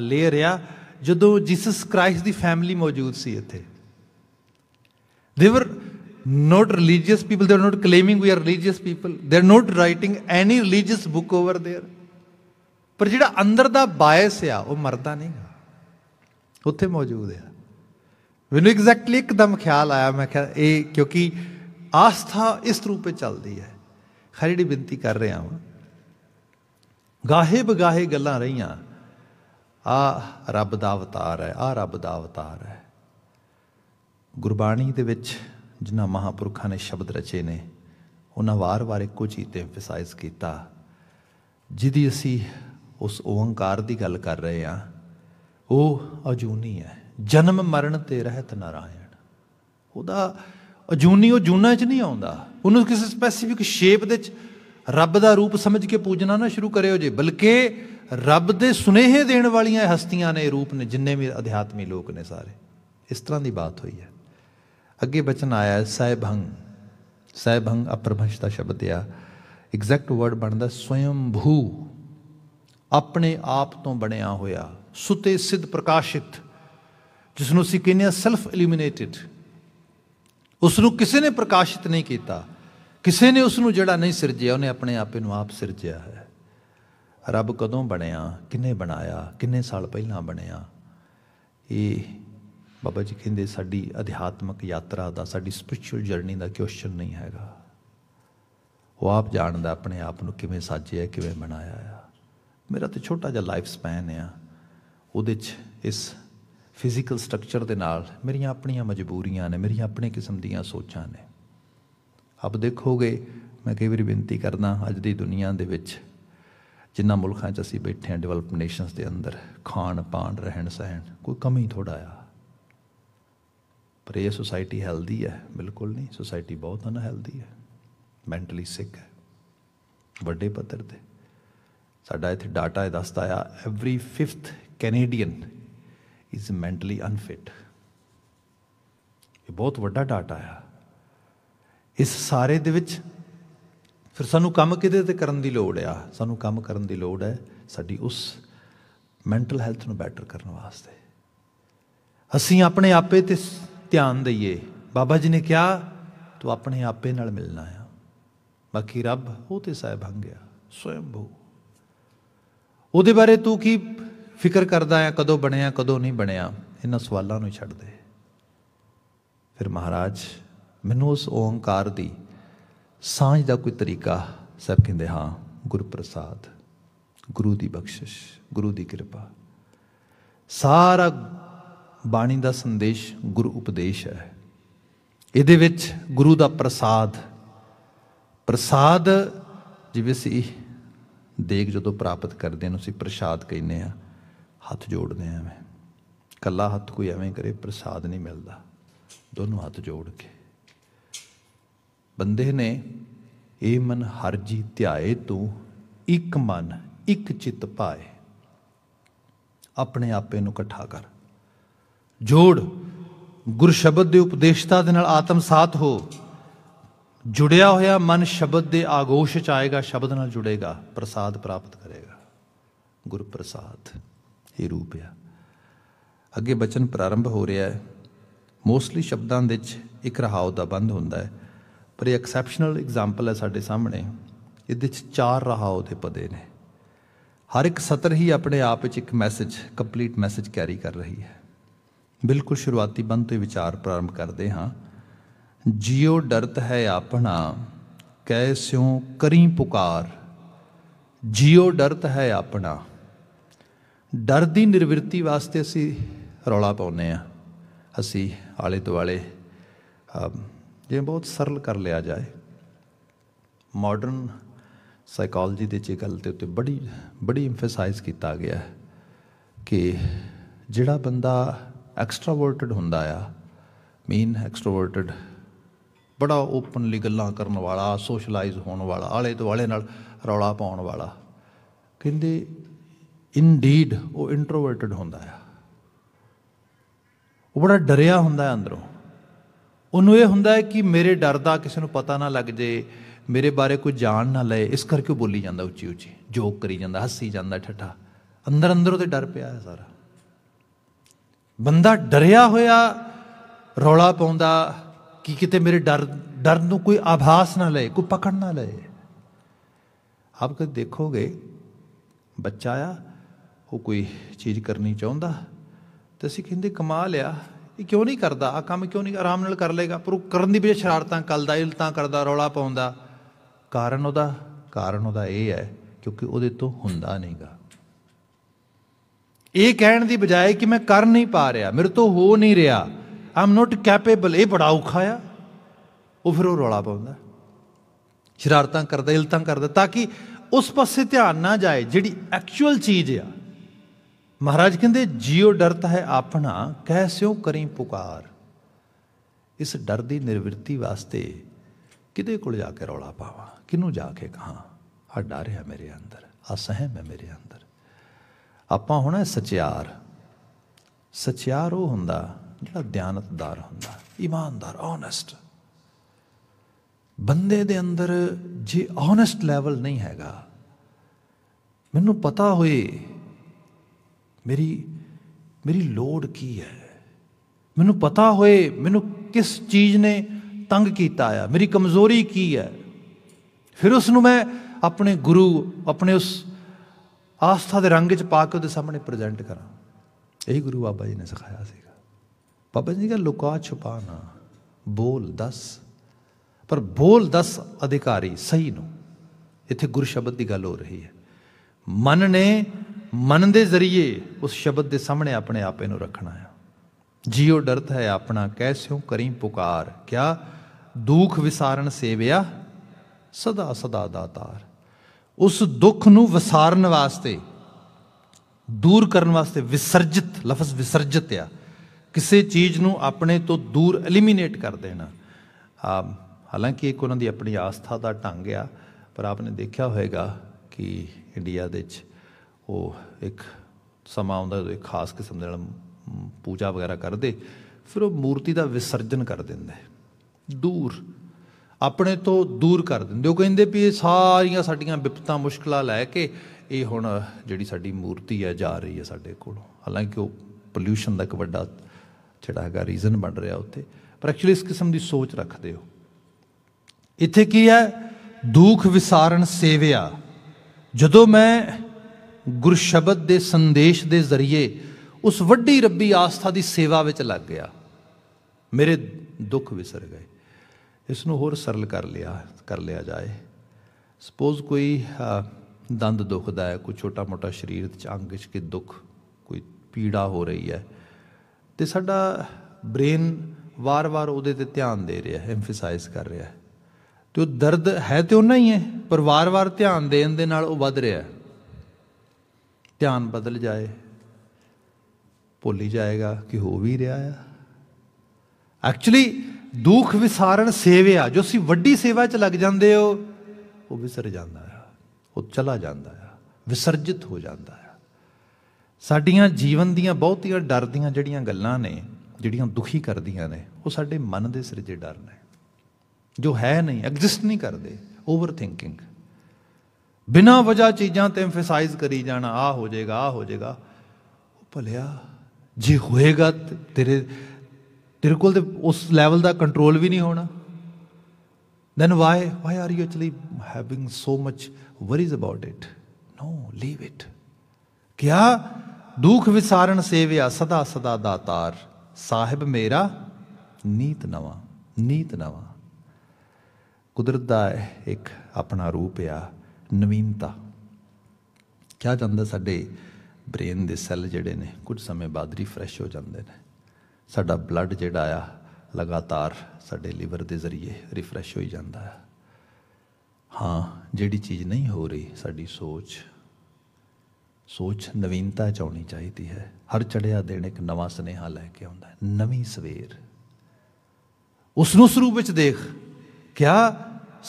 ਲੇਅਰ ਆ ਜਦੋਂ ਜੀਸਸ ਕ੍ਰਾਈਸਟ ਦੀ ਫੈਮਿਲੀ ਮੌਜੂਦ ਸੀ ਇੱਥੇ ਦੇ ਵਰ not religious people. They are not claiming we are religious people. They are not writing any religious book over there. ਪਰ ਜਿਹੜਾ ਅੰਦਰ ਦਾ ਬਾਇਸ ਆ ਉਹ ਮਰਦਾ ਨਹੀਂਗਾ ਉੱਥੇ ਮੌਜੂਦ ਆ ਮੈਨੂੰ ਐਗਜ਼ੈਕਟਲੀ ਇੱਕਦਮ ਖਿਆਲ ਆਇਆ ਮੈਂ ਕਿਹਾ ਇਹ ਕਿਉਂਕਿ ਆਸਥਾ ਇਸ ਰੂਪ ਚੱਲਦੀ ਹੈ ਖੜੀ ਬੇਨਤੀ ਕਰ ਰਿਹਾ ਹਾਂ ਗਾਹੇ ਬਗਾਹੇ ਗੱਲਾਂ ਰਹੀਆਂ ਆ ਰੱਬ ਦਾ ਅਵਤਾਰ ਹੈ ਆ ਰੱਬ ਦਾ ਅਵਤਾਰ ਹੈ ਗੁਰਬਾਣੀ ਦੇ ਵਿੱਚ ਜਿਨ੍ਹਾਂ ਮਹਾਪੁਰਖਾਂ ਨੇ ਸ਼ਬਦ ਰਚੇ ਨੇ ਉਹਨਾਂ ਵਾਰ-ਵਾਰ ਇੱਕੋ ਚੀਜ਼ ਤੇ ਐਮਫਸਾਈਜ਼ ਕੀਤਾ ਜਿਹਦੀ ਅਸੀਂ ਉਸ ਓੰਕਾਰ ਦੀ ਗੱਲ ਕਰ ਰਹੇ ਆ ਉਹ ਅਜੂਨੀ ਹੈ ਜਨਮ ਮਰਨ ਤੇ ਰਹਿਤ ਨਾਰਾਇਣ ਉਹਦਾ ਅਜੂਨੀ ਉਹ ਜੂਨਾ 'ਚ ਨਹੀਂ ਆਉਂਦਾ ਉਹਨੂੰ ਕਿਸੇ ਸਪੈਸੀਫਿਕ ਸ਼ੇਪ ਦੇ 'ਚ ਰੱਬ ਦਾ ਰੂਪ ਸਮਝ ਕੇ ਪੂਜਣਾ ਨਾ ਸ਼ੁਰੂ ਕਰਿਓ ਜੇ ਬਲਕਿ ਰੱਬ ਦੇ ਸੁਨੇਹੇ ਦੇਣ ਵਾਲੀਆਂ ਹਸਤੀਆਂ ਨੇ ਰੂਪ ਨੇ ਜਿੰਨੇ ਵੀ ਅਧਿਆਤਮੀ ਲੋਕ ਨੇ ਸਾਰੇ ਇਸ ਤਰ੍ਹਾਂ ਦੀ ਬਾਤ ਹੋਈ ਹੈ ਅੱਗੇ ਬਚਨ ਆਇਆ ਸੈਭੰ ਸੈਭੰ ਅਪਰਭੰਸ਼ ਦਾ ਸ਼ਬਦ ਆ ਐਗਜ਼ੈਕਟ ਵਰਡ ਬਣਦਾ ਭੂ ਆਪਣੇ ਆਪ ਤੋਂ ਬਣਿਆ ਹੋਇਆ ਸੁਤੇ ਸਿੱਧ ਪ੍ਰਕਾਸ਼ਿਤ ਜਿਸ ਨੂੰ ਅਸੀਂ ਕਹਿੰਦੇ ਆ ਸੈਲਫ ਇਲੂਮੀਨੇਟਿਡ ਉਸ ਨੂੰ ਕਿਸੇ ਨੇ ਪ੍ਰਕਾਸ਼ਿਤ ਨਹੀਂ ਕੀਤਾ ਕਿਸੇ ਨੇ ਉਸ ਨੂੰ ਜਿਹੜਾ ਨਹੀਂ ਸਿਰਜਿਆ ਉਹਨੇ ਆਪਣੇ ਆਪੇ ਨੂੰ ਆਪ ਸਿਰਜਿਆ ਹੈ ਰੱਬ ਕਦੋਂ ਬਣਿਆ ਕਿੰਨੇ ਬਣਾਇਆ ਕਿੰਨੇ ਸਾਲ ਪਹਿਲਾਂ ਬਣਿਆ ਇਹ ਬਾਬਾ ਜੀ ਕਹਿੰਦੇ ਸਾਡੀ ਅਧਿਆਤਮਿਕ ਯਾਤਰਾ ਦਾ ਸਾਡੀ ਸਪਿਰਚੁਅਲ ਜਰਨੀ ਦਾ ਕੁਐਸਚਨ ਨਹੀਂ ਹੈਗਾ ਉਹ ਆਪ ਜਾਣਦਾ ਆਪਣੇ ਆਪ ਨੂੰ ਕਿਵੇਂ ਸਾਜਿਆ ਕਿਵੇਂ ਬਣਾਇਆ ਆ ਮੇਰਾ ਤੇ ਛੋਟਾ ਜਿਹਾ ਲਾਈਫ ਸਪੈਨ ਆ ਉਹਦੇ 'ਚ ਇਸ ਫਿਜ਼ੀਕਲ ਸਟਰਕਚਰ ਦੇ ਨਾਲ ਮੇਰੀਆਂ ਆਪਣੀਆਂ ਮਜਬੂਰੀਆਂ ਨੇ ਮੇਰੀਆਂ ਆਪਣੇ ਕਿਸਮ ਦੀਆਂ ਸੋਚਾਂ ਨੇ ਆਪ ਦੇਖੋਗੇ ਮੈਂ ਕਈ ਵਾਰੀ ਬੇਨਤੀ ਕਰਦਾ ਅੱਜ ਦੀ ਦੁਨੀਆ ਦੇ ਵਿੱਚ ਜਿੰਨਾ ਮੁਲਕਾਂ 'ਚ ਅਸੀਂ ਬੈਠੇ ਹਾਂ ਡਿਵੈਲਪ ਨੇਸ਼ਨਸ ਦੇ ਅੰਦਰ ਖਾਣ ਪਾਣ ਰਹਿਣ ਸਹਿਣ ਕੋਈ ਕਮੀ ਥੋੜਾ ਆ ਪਰ ਇਹ ਸੋਸਾਇਟੀ ਹੈਲਦੀ ਹੈ ਬਿਲਕੁਲ ਨਹੀਂ ਸੋਸਾਇਟੀ ਬਹੁਤ ਅਨਹੈਲਦੀ ਹੈ ਮੈਂਟਲੀ ਸਿਕ ਹੈ ਵੱਡੇ ਪੱਧਰ ਤੇ ਸਾਡਾ ਇੱਥੇ ਡਾਟਾ ਇਹ ਦੱਸਦਾ ਆ every 5th Canadian is mentally unfit ਇਹ ਬਹੁਤ ਵੱਡਾ ਡਾਟਾ ਆ ਇਸ ਸਾਰੇ ਦੇ ਵਿੱਚ ਫਿਰ ਸਾਨੂੰ ਕੰਮ ਕਿਤੇ ਤੇ ਕਰਨ ਦੀ ਲੋੜ ਆ ਸਾਨੂੰ ਕੰਮ ਕਰਨ ਦੀ ਲੋੜ ਹੈ ਸਾਡੀ ਉਸ ਮੈਂਟਲ ਹੈਲਥ ਨੂੰ ਬੈਟਰ ਕਰਨ ਵਾਸਤੇ ਅਸੀਂ ਆਪਣੇ ਆਪੇ ਤੇ ਧਿਆਨ ਦਈਏ ਬਾਬਾ ਜੀ ਨੇ ਕਿਹਾ ਤੂੰ ਆਪਣੇ ਆਪੇ ਨਾਲ ਮਿਲਣਾ ਆ ਬਾਕੀ ਰੱਬ ਉਹ ਤੇ ਸਾਹਿਬ ਹੰਗਿਆ ਸਵੈੰਭੂ ਉਹਦੇ ਬਾਰੇ ਤੂੰ ਕੀ ਫਿਕਰ ਕਰਦਾ ਆ ਕਦੋਂ ਬਣਿਆ ਕਦੋਂ ਨਹੀਂ ਬਣਿਆ ਇਹਨਾਂ ਸਵਾਲਾਂ ਨੂੰ ਛੱਡ ਦੇ ਫਿਰ ਮਹਾਰਾਜ ਮੈਨੂੰ ਉਸ ਓੰਕਾਰ ਦੀ ਸਾਂਝ ਦਾ ਕੋਈ ਤਰੀਕਾ ਸਭ ਕਹਿੰਦੇ ਹਾਂ ਗੁਰੂ ਪ੍ਰਸਾਦ ਗੁਰੂ ਦੀ ਬਖਸ਼ਿਸ਼ ਗੁਰੂ ਦੀ ਕਿਰਪਾ ਸਾਰਾ ਬਾਣੀ ਦਾ ਸੰਦੇਸ਼ ਗੁਰੂ ਉਪਦੇਸ਼ ਹੈ ਇਹਦੇ ਵਿੱਚ ਗੁਰੂ ਦਾ ਪ੍ਰਸਾਦ ਪ੍ਰਸਾਦ ਜਿਵੇਂ ਸੀ ਦੇਖ ਜਦੋਂ ਪ੍ਰਾਪਤ ਕਰਦੇ ਨੂੰ ਅਸੀਂ ਪ੍ਰਸਾਦ ਕਹਿੰਦੇ ਆ ਹੱਥ ਜੋੜਦੇ ਆ ਐਵੇਂ ਕੱਲਾ ਹੱਥ ਕੋਈ ਐਵੇਂ ਕਰੇ ਪ੍ਰਸਾਦ ਨਹੀਂ ਮਿਲਦਾ ਦੋਨੋਂ ਹੱਥ ਜੋੜ ਕੇ ਬੰਦੇ ਨੇ ਇਹ ਮਨ ਹਰ ਜੀ ਧਿਆਏ ਤੂੰ ਇੱਕ ਮਨ ਇੱਕ ਚਿੱਤ ਪਾਏ ਆਪਣੇ ਆਪੇ ਨੂੰ ਇਕੱਠਾ ਕਰ ਜੋੜ ਗੁਰ ਸ਼ਬਦ ਦੇ ਉਪਦੇਸ਼ਤਾ ਦੇ ਨਾਲ ਆਤਮ ਸਾਥ ਹੋ ਜੁੜਿਆ ਹੋਇਆ ਮਨ ਸ਼ਬਦ ਦੇ ਆਗੋਸ਼ ਚ ਆਏਗਾ ਸ਼ਬਦ ਨਾਲ ਜੁੜੇਗਾ ਪ੍ਰਸਾਦ ਪ੍ਰਾਪਤ ਕਰੇਗਾ ਗੁਰ ਪ੍ਰਸਾਦ ਇਹ ਰੂਪ ਹੈ ਅੱਗੇ ਬਚਨ ਪ੍ਰਾਰੰਭ ਹੋ ਰਿਹਾ ਹੈ ਮੋਸਟਲੀ ਸ਼ਬਦਾਂ ਦੇ ਵਿੱਚ ਇੱਕ ਰਹਾਉ ਦਾ ਬੰਦ ਹੁੰਦਾ ਹੈ ਪਰ ਇਹ ਐਕਸੈਪਸ਼ਨਲ ਐਗਜ਼ਾਮਪਲ ਹੈ ਸਾਡੇ ਸਾਹਮਣੇ ਇਹਦੇ ਵਿੱਚ ਚਾਰ ਰਹਾਉ ਦੇ ਪਦੇ ਨੇ ਹਰ ਇੱਕ ਸਤਰ ਹੀ ਆਪਣੇ ਆਪ ਵਿੱਚ ਇੱਕ ਮੈਸੇਜ ਕੰਪਲੀਟ ਮੈਸੇਜ ਕੈਰੀ ਕਰ ਰਹੀ ਹੈ ਬਿਲਕੁਲ ਸ਼ੁਰੂਆਤੀ ਬੰਦ ਤੋਂ ਵਿਚਾਰ ਪ੍ਰਾਰੰਭ ਕਰਦੇ ਹਾਂ ਜਿਉ ਡਰਤ ਹੈ ਆਪਣਾ ਕੈ ਸਿਉ ਕਰੀ ਪੁਕਾਰ ਜਿਉ ਡਰਤ ਹੈ ਆਪਣਾ ਡਰ ਦੀ ਨਿਰਵਿਰਤੀ ਵਾਸਤੇ ਅਸੀਂ ਰੌਲਾ ਪਾਉਨੇ ਆ ਅਸੀਂ ਆਲੇ ਦੁਆਲੇ ਜੇ ਬਹੁਤ ਸਰਲ ਕਰ ਲਿਆ ਜਾਏ ਮਾਡਰਨ ਸਾਈਕੋਲੋਜੀ ਦੇ ਚ ਗੱਲ ਤੇ ਉੱਤੇ ਬੜੀ ਬੜੀ ਐਮਫਸਾਈਜ਼ ਕੀਤਾ ਗਿਆ ਕਿ ਜਿਹੜਾ ਬੰਦਾ ਐਕਸਟਰਾਵਰਟਡ ਹੁੰਦਾ ਆ ਮੀਨ ਐਕਸਟਰਾਵਰਟਡ ਬੜਾ ਓਪਨਲੀ ਗੱਲਾਂ ਕਰਨ ਵਾਲਾ ਸੋਸ਼ਲਾਈਜ਼ ਹੋਣ ਵਾਲਾ ਆਲੇ ਦੁਆਲੇ ਨਾਲ ਰੌਲਾ ਪਾਉਣ ਵਾਲਾ ਕਹਿੰਦੇ ਇਨਡੀਡ ਉਹ ਇੰਟਰੋਵਰਟਡ ਹੁੰਦਾ ਆ ਉਹ ਬੜਾ ਡਰਿਆ ਹੁੰਦਾ ਹੈ ਅੰਦਰੋਂ ਉਹਨੂੰ ਇਹ ਹੁੰਦਾ ਹੈ ਕਿ ਮੇਰੇ ਡਰ ਦਾ ਕਿਸੇ ਨੂੰ ਪਤਾ ਨਾ ਲੱਗ ਜੇ ਮੇਰੇ ਬਾਰੇ ਕੋਈ ਜਾਣ ਨਾ ਲਏ ਇਸ ਕਰਕੇ ਬੋਲੀ ਜਾਂਦਾ ਉੱਚੀ ਉੱਚੀ ਜੋਕ ਕਰੀ ਜਾਂਦਾ ਹੱਸੀ ਜਾਂਦਾ ਠੱਠਾ ਅੰਦਰ ਅੰਦਰ ਉਹਦੇ ਡਰ ਪਿਆ ਹੈ ਸਾਰਾ ਬੰਦਾ ਡਰਿਆ ਹੋਇਆ ਰੌਲਾ ਪਾਉਂਦਾ ਕਿ ਕਿਤੇ ਮੇਰੇ ਡਰ ਡਰ ਨੂੰ ਕੋਈ ਆਭਾਸ ਨਾ ਲਏ ਕੋਈ ਪਕੜ ਨਾ ਲਏ ਆਪ ਕਦੇ ਦੇਖੋਗੇ ਬੱਚਾ ਆ ਉਹ ਕੋਈ ਚੀਜ਼ ਕਰਨੀ ਚਾਹੁੰਦਾ ਤੇ ਅਸੀਂ ਕਹਿੰਦੇ ਕਮਾਲ ਆ ਇਹ ਕਿਉਂ ਨਹੀਂ ਕਰਦਾ ਆ ਕੰਮ ਕਿਉਂ ਨਹੀਂ ਆਰਾਮ ਨਾਲ ਕਰ ਲੇਗਾ ਪਰ ਉਹ ਕਰਨ ਦੀ ਬਜਾਏ ਸ਼ਰਾਰਤਾਂ ਕਰਦਾ ਇਲਤਾਂ ਕਰਦਾ ਰੌਲਾ ਪਾਉਂਦਾ ਕਾਰਨ ਉਹਦਾ ਕਾਰਨ ਉਹਦਾ ਇਹ ਹੈ ਕਿਉਂਕਿ ਉਹਦੇ ਤੋਂ ਹੁੰਦਾ ਨਹੀਂਗਾ ਇਹ ਕਹਿਣ ਦੀ ਬਜਾਏ ਕਿ ਮੈਂ ਕਰ ਨਹੀਂ ਪਾ ਰਿਹਾ ਮੇਰੇ ਤੋਂ ਹੋ ਨਹੀਂ ਰਿਹਾ ਆਮ ਨੋਟ ਕੈਪੇਬਲ ਇਹ ਬੜਾ ਔਖਾ ਆ ਉਹ ਫਿਰ ਉਹ ਰੋਲਾ ਪਾਉਂਦਾ ਸ਼ਰਾਰਤਾਂ ਕਰਦਾ ਇਲਤਾਂ ਕਰਦਾ ਤਾਂ ਕਿ ਉਸ ਪਾਸੇ ਧਿਆਨ ਨਾ ਜਾਏ ਜਿਹੜੀ ਐਕਚੁਅਲ ਚੀਜ਼ ਆ ਮਹਾਰਾਜ ਕਹਿੰਦੇ ਜਿਉ ਡਰਤ ਹੈ ਆਪਣਾ ਕੈਸਿਓ ਕਰੀ ਪੁਕਾਰ ਇਸ ਡਰ ਦੀ ਨਿਰਵਿਰਤੀ ਵਾਸਤੇ ਕਿਤੇ ਕੋਲ ਜਾ ਕੇ ਰੋਲਾ ਪਾਵਾਂ ਕਿਨੂੰ ਜਾ ਕੇ ਕਹਾ ਆ ਡਰ ਹੈ ਮੇਰੇ ਅੰਦਰ ਆ ਸਹਿਮ ਹੈ ਮੇਰੇ ਅੰਦਰ ਆਪਾਂ ਹੋਣਾ ਸਚਿਆਰ ਸਚਿਆਰ ਉਹ ਹੁੰਦਾ ਜਿਹੜਾ ਧਿਆਨਤਦਾਰ ਹੁੰਦਾ ਇਮਾਨਦਾਰ ਓਨੈਸਟ ਬੰਦੇ ਦੇ ਅੰਦਰ ਜੇ ਓਨੈਸਟ ਲੈਵਲ ਨਹੀਂ ਹੈਗਾ ਮੈਨੂੰ ਪਤਾ ਹੋਏ ਮੇਰੀ ਮੇਰੀ ਲੋੜ ਕੀ ਹੈ ਮੈਨੂੰ ਪਤਾ ਹੋਏ ਮੈਨੂੰ ਕਿਸ ਚੀਜ਼ ਨੇ ਤੰਗ ਕੀਤਾ ਆ ਮੇਰੀ ਕਮਜ਼ੋਰੀ ਕੀ ਹੈ ਫਿਰ ਉਸ ਨੂੰ ਮੈਂ ਆਪਣੇ ਗੁਰੂ ਆਪਣੇ ਉਸ ਆਸਥਾ ਦੇ ਰੰਗ 'ਚ ਪਾ ਕੇ ਉਹਦੇ ਸਾਹਮਣੇ ਪ੍ਰੈਜ਼ੈਂਟ ਕਰਾਂ ਇਹੀ ਗੁਰੂ ਬਾਬਾ ਜੀ ਨੇ ਸਿਖਾਇਆ ਸੀਗਾ ਬਾਬਾ ਜੀ ਕਹਿੰਦਾ ਲੁਕਾ ਛੁਪਾ ਨਾ ਬੋਲ ਦੱਸ ਪਰ ਬੋਲ ਦੱਸ ਅਧਿਕਾਰੀ ਸਹੀ ਨੂੰ ਇੱਥੇ ਗੁਰ ਸ਼ਬਦ ਦੀ ਗੱਲ ਹੋ ਰਹੀ ਹੈ ਮਨ ਨੇ ਮਨ ਦੇ ਜ਼ਰੀਏ ਉਸ ਸ਼ਬਦ ਦੇ ਸਾਹਮਣੇ ਆਪਣੇ ਆਪੇ ਨੂੰ ਰੱਖਣਾ ਹੈ ਜੀਉ ਡਰਤ ਹੈ ਆਪਣਾ ਕੈਸਿਓ ਕਰੀ ਪੁਕਾਰ ਕਿਆ ਦੁਖ ਵਿਸਾਰਨ ਸੇਵਿਆ ਸਦਾ ਸਦਾ ਦਾਤਾਰ ਉਸ ਦੁੱਖ ਨੂੰ ਵਿਸਾਰਨ ਵਾਸਤੇ ਦੂਰ ਕਰਨ ਵਾਸਤੇ ਵਿਸਰਜਿਤ ਲਫ਼ਜ਼ ਵਿਸਰਜਿਤ ਆ ਕਿਸੇ ਚੀਜ਼ ਨੂੰ ਆਪਣੇ ਤੋਂ ਦੂਰ ਐਲੀਮੀਨੇਟ ਕਰ ਦੇਣਾ ਹਾਲਾਂਕਿ ਇੱਕ ਉਹਨਾਂ ਦੀ ਆਪਣੀ ਆਸਥਾ ਦਾ ਢੰਗ ਆ ਪਰ ਆਪਨੇ ਦੇਖਿਆ ਹੋਵੇਗਾ ਕਿ ਇੰਡੀਆ ਦੇ ਵਿੱਚ ਉਹ ਇੱਕ ਸਮਾਂ ਆਉਂਦਾ ਜਦੋਂ ਇੱਕ ਖਾਸ ਕਿਸਮ ਦੇ ਨਾਲ ਪੂਜਾ ਵਗੈਰਾ ਕਰਦੇ ਫਿਰ ਉਹ ਮੂਰਤੀ ਦਾ ਵਿਸਰਜਨ ਕਰ ਦਿੰਦੇ ਦੂਰ ਆਪਣੇ ਤੋਂ ਦੂਰ ਕਰ ਦਿੰਦੇ ਉਹ ਕਹਿੰਦੇ ਵੀ ਇਹ ਸਾਰੀਆਂ ਸਾਡੀਆਂ ਵਿਪਤਾਂ ਮੁਸ਼ਕਲਾਂ ਲੈ ਕੇ ਇਹ ਹੁਣ ਜਿਹੜੀ ਸਾਡੀ ਮੂਰਤੀ ਹੈ ਜਾ ਰਹੀ ਹੈ ਸਾਡੇ ਕੋਲੋਂ ਹਾਲਾਂਕਿ ਉਹ ਪੋਲੂਸ਼ਨ ਦਾ ਇੱਕ ਵੱਡਾ ਜਿਹੜਾ ਹੈਗਾ ਰੀਜ਼ਨ ਬਣ ਰਿਹਾ ਉੱਤੇ ਪਰ ਐਕਚੁਅਲੀ ਇਸ ਕਿਸਮ ਦੀ ਸੋਚ ਰੱਖਦੇ ਹੋ ਇੱਥੇ ਕੀ ਹੈ ਦੁੱਖ ਵਿਸਾਰਨ ਸੇਵਿਆ ਜਦੋਂ ਮੈਂ ਗੁਰ ਸ਼ਬਦ ਦੇ ਸੰਦੇਸ਼ ਦੇ ਜ਼ਰੀਏ ਉਸ ਵੱਡੀ ਰੱਬੀ ਆਸਥਾ ਦੀ ਸੇਵਾ ਵਿੱਚ ਲੱਗ ਗਿਆ ਮੇਰੇ ਦੁੱਖ ਵਿਸਰ ਗਏ ਇਸ ਨੂੰ ਹੋਰ ਸਰਲ ਕਰ ਲਿਆ ਕਰ ਲਿਆ ਜਾਏ ਸਪੋਜ਼ ਕੋਈ ਦੰਦ ਦੁਖਦਾ ਹੈ ਕੋਈ ਛੋਟਾ ਮੋਟਾ ਸਰੀਰ ਦੇ ਅੰਗ ਵਿੱਚ ਕਿ ਦੁੱਖ ਕੋਈ ਪੀੜਾ ਹੋ ਰਹੀ ਹੈ ਤੇ ਸਾਡਾ ਬ੍ਰੇਨ ਵਾਰ-ਵਾਰ ਉਹਦੇ ਤੇ ਧਿਆਨ ਦੇ ਰਿਹਾ ਹੈ ਐਮਫਸਾਈਜ਼ ਕਰ ਰਿਹਾ ਹੈ ਤੇ ਉਹ ਦਰਦ ਹੈ ਤੇ ਉਹਨਾਂ ਹੀ ਹੈ ਪਰ ਵਾਰ-ਵਾਰ ਧਿਆਨ ਦੇਣ ਦੇ ਨਾਲ ਉਹ ਵੱਧ ਰਿਹਾ ਹੈ ਧਿਆਨ ਬਦਲ ਜਾਏ ਭੁੱਲ ਹੀ ਜਾਏਗਾ ਕਿ ਹੋ ਵੀ ਰਿਹਾ ਆ ਐਕਚੁਅਲੀ ਦੁੱਖ ਵਿਸਾਰਨ ਸੇਵਿਆ ਜੋ ਸੀ ਵੱਡੀ ਸੇਵਾ 'ਚ ਲੱਗ ਜਾਂਦੇ ਹੋ ਉਹ ਵਿਸਰ ਜਾਂਦਾ ਹੈ ਉਹ ਚਲਾ ਜਾਂਦਾ ਹੈ ਵਿਸਰਜਿਤ ਹੋ ਜਾਂਦਾ ਹੈ ਸਾਡੀਆਂ ਜੀਵਨ ਦੀਆਂ ਬਹੁਤੀਆਂ ਡਰ ਦੀਆਂ ਜਿਹੜੀਆਂ ਗੱਲਾਂ ਨੇ ਜਿਹੜੀਆਂ ਦੁਖੀ ਕਰਦੀਆਂ ਨੇ ਉਹ ਸਾਡੇ ਮਨ ਦੇ ਸਿਰ ਜੇ ਡਰ ਨੇ ਜੋ ਹੈ ਨਹੀਂ ਐਗਜ਼ਿਸਟ ਨਹੀਂ ਕਰਦੇ ਓਵਰ ਥਿੰਕਿੰਗ ਬਿਨਾਂ ਵਜ੍ਹਾ ਚੀਜ਼ਾਂ ਤੇ ਐਮਫਸਾਈਜ਼ ਕਰੀ ਜਾਣਾ ਆ ਹੋ ਜਾਏਗਾ ਆ ਹੋ ਜਾਏਗਾ ਉਹ ਭਲਿਆ ਜੇ ਹੋਏਗਾ ਤੇਰੇ ਤੇਰੇ ਕੋਲ ਤੇ ਉਸ ਲੈਵਲ ਦਾ ਕੰਟਰੋਲ ਵੀ ਨਹੀਂ ਹੋਣਾ then why why are you actually having so much worries about it no leave it ਕਿਆ ਦੁੱਖ ਵਿਸਾਰਨ ਸੇਵਿਆ ਸਦਾ ਸਦਾ ਦਾਤਾਰ ਸਾਹਿਬ ਮੇਰਾ ਨੀਤ ਨਵਾ ਨੀਤ ਨਵਾ ਕੁਦਰਤ ਦਾ ਇੱਕ ਆਪਣਾ ਰੂਪ ਆ ਨਵੀਨਤਾ ਕਿਆ ਜਾਂਦਾ ਸਾਡੇ ਬ੍ਰੇਨ ਦੇ ਸੈੱਲ ਜਿਹੜੇ ਨੇ ਕੁਝ ਸਮੇਂ ਬਾਅਦ ਰੀਫਰੈਸ਼ ਹੋ ਜਾਂਦੇ ਨੇ ਸਾਡਾ ਬਲੱਡ ਜਿਹੜਾ ਆ ਲਗਾਤਾਰ ਸਾਡੇ ਲੀਵਰ ਦੇ ਜ਼ਰੀਏ ਰਿਫਰੈਸ਼ ਹੋਈ ਜਾਂਦਾ ਹੈ ਹਾਂ ਜਿਹੜੀ ਚੀਜ਼ ਨਹੀਂ ਹੋ ਰਹੀ ਸਾਡੀ ਸੋਚ ਸੋਚ ਨਵੀਨਤਾ ਚਾਉਣੀ ਚਾਹੀਦੀ ਹੈ ਹਰ ਚੜਿਆ ਦਿਨ ਇੱਕ ਨਵਾਂ ਸਨੇਹਾ ਲੈ ਕੇ ਆਉਂਦਾ ਹੈ ਨਵੀਂ ਸਵੇਰ ਉਸ ਨੂੰ ਸਰੂਪ ਵਿੱਚ ਦੇਖ ਕਿਆ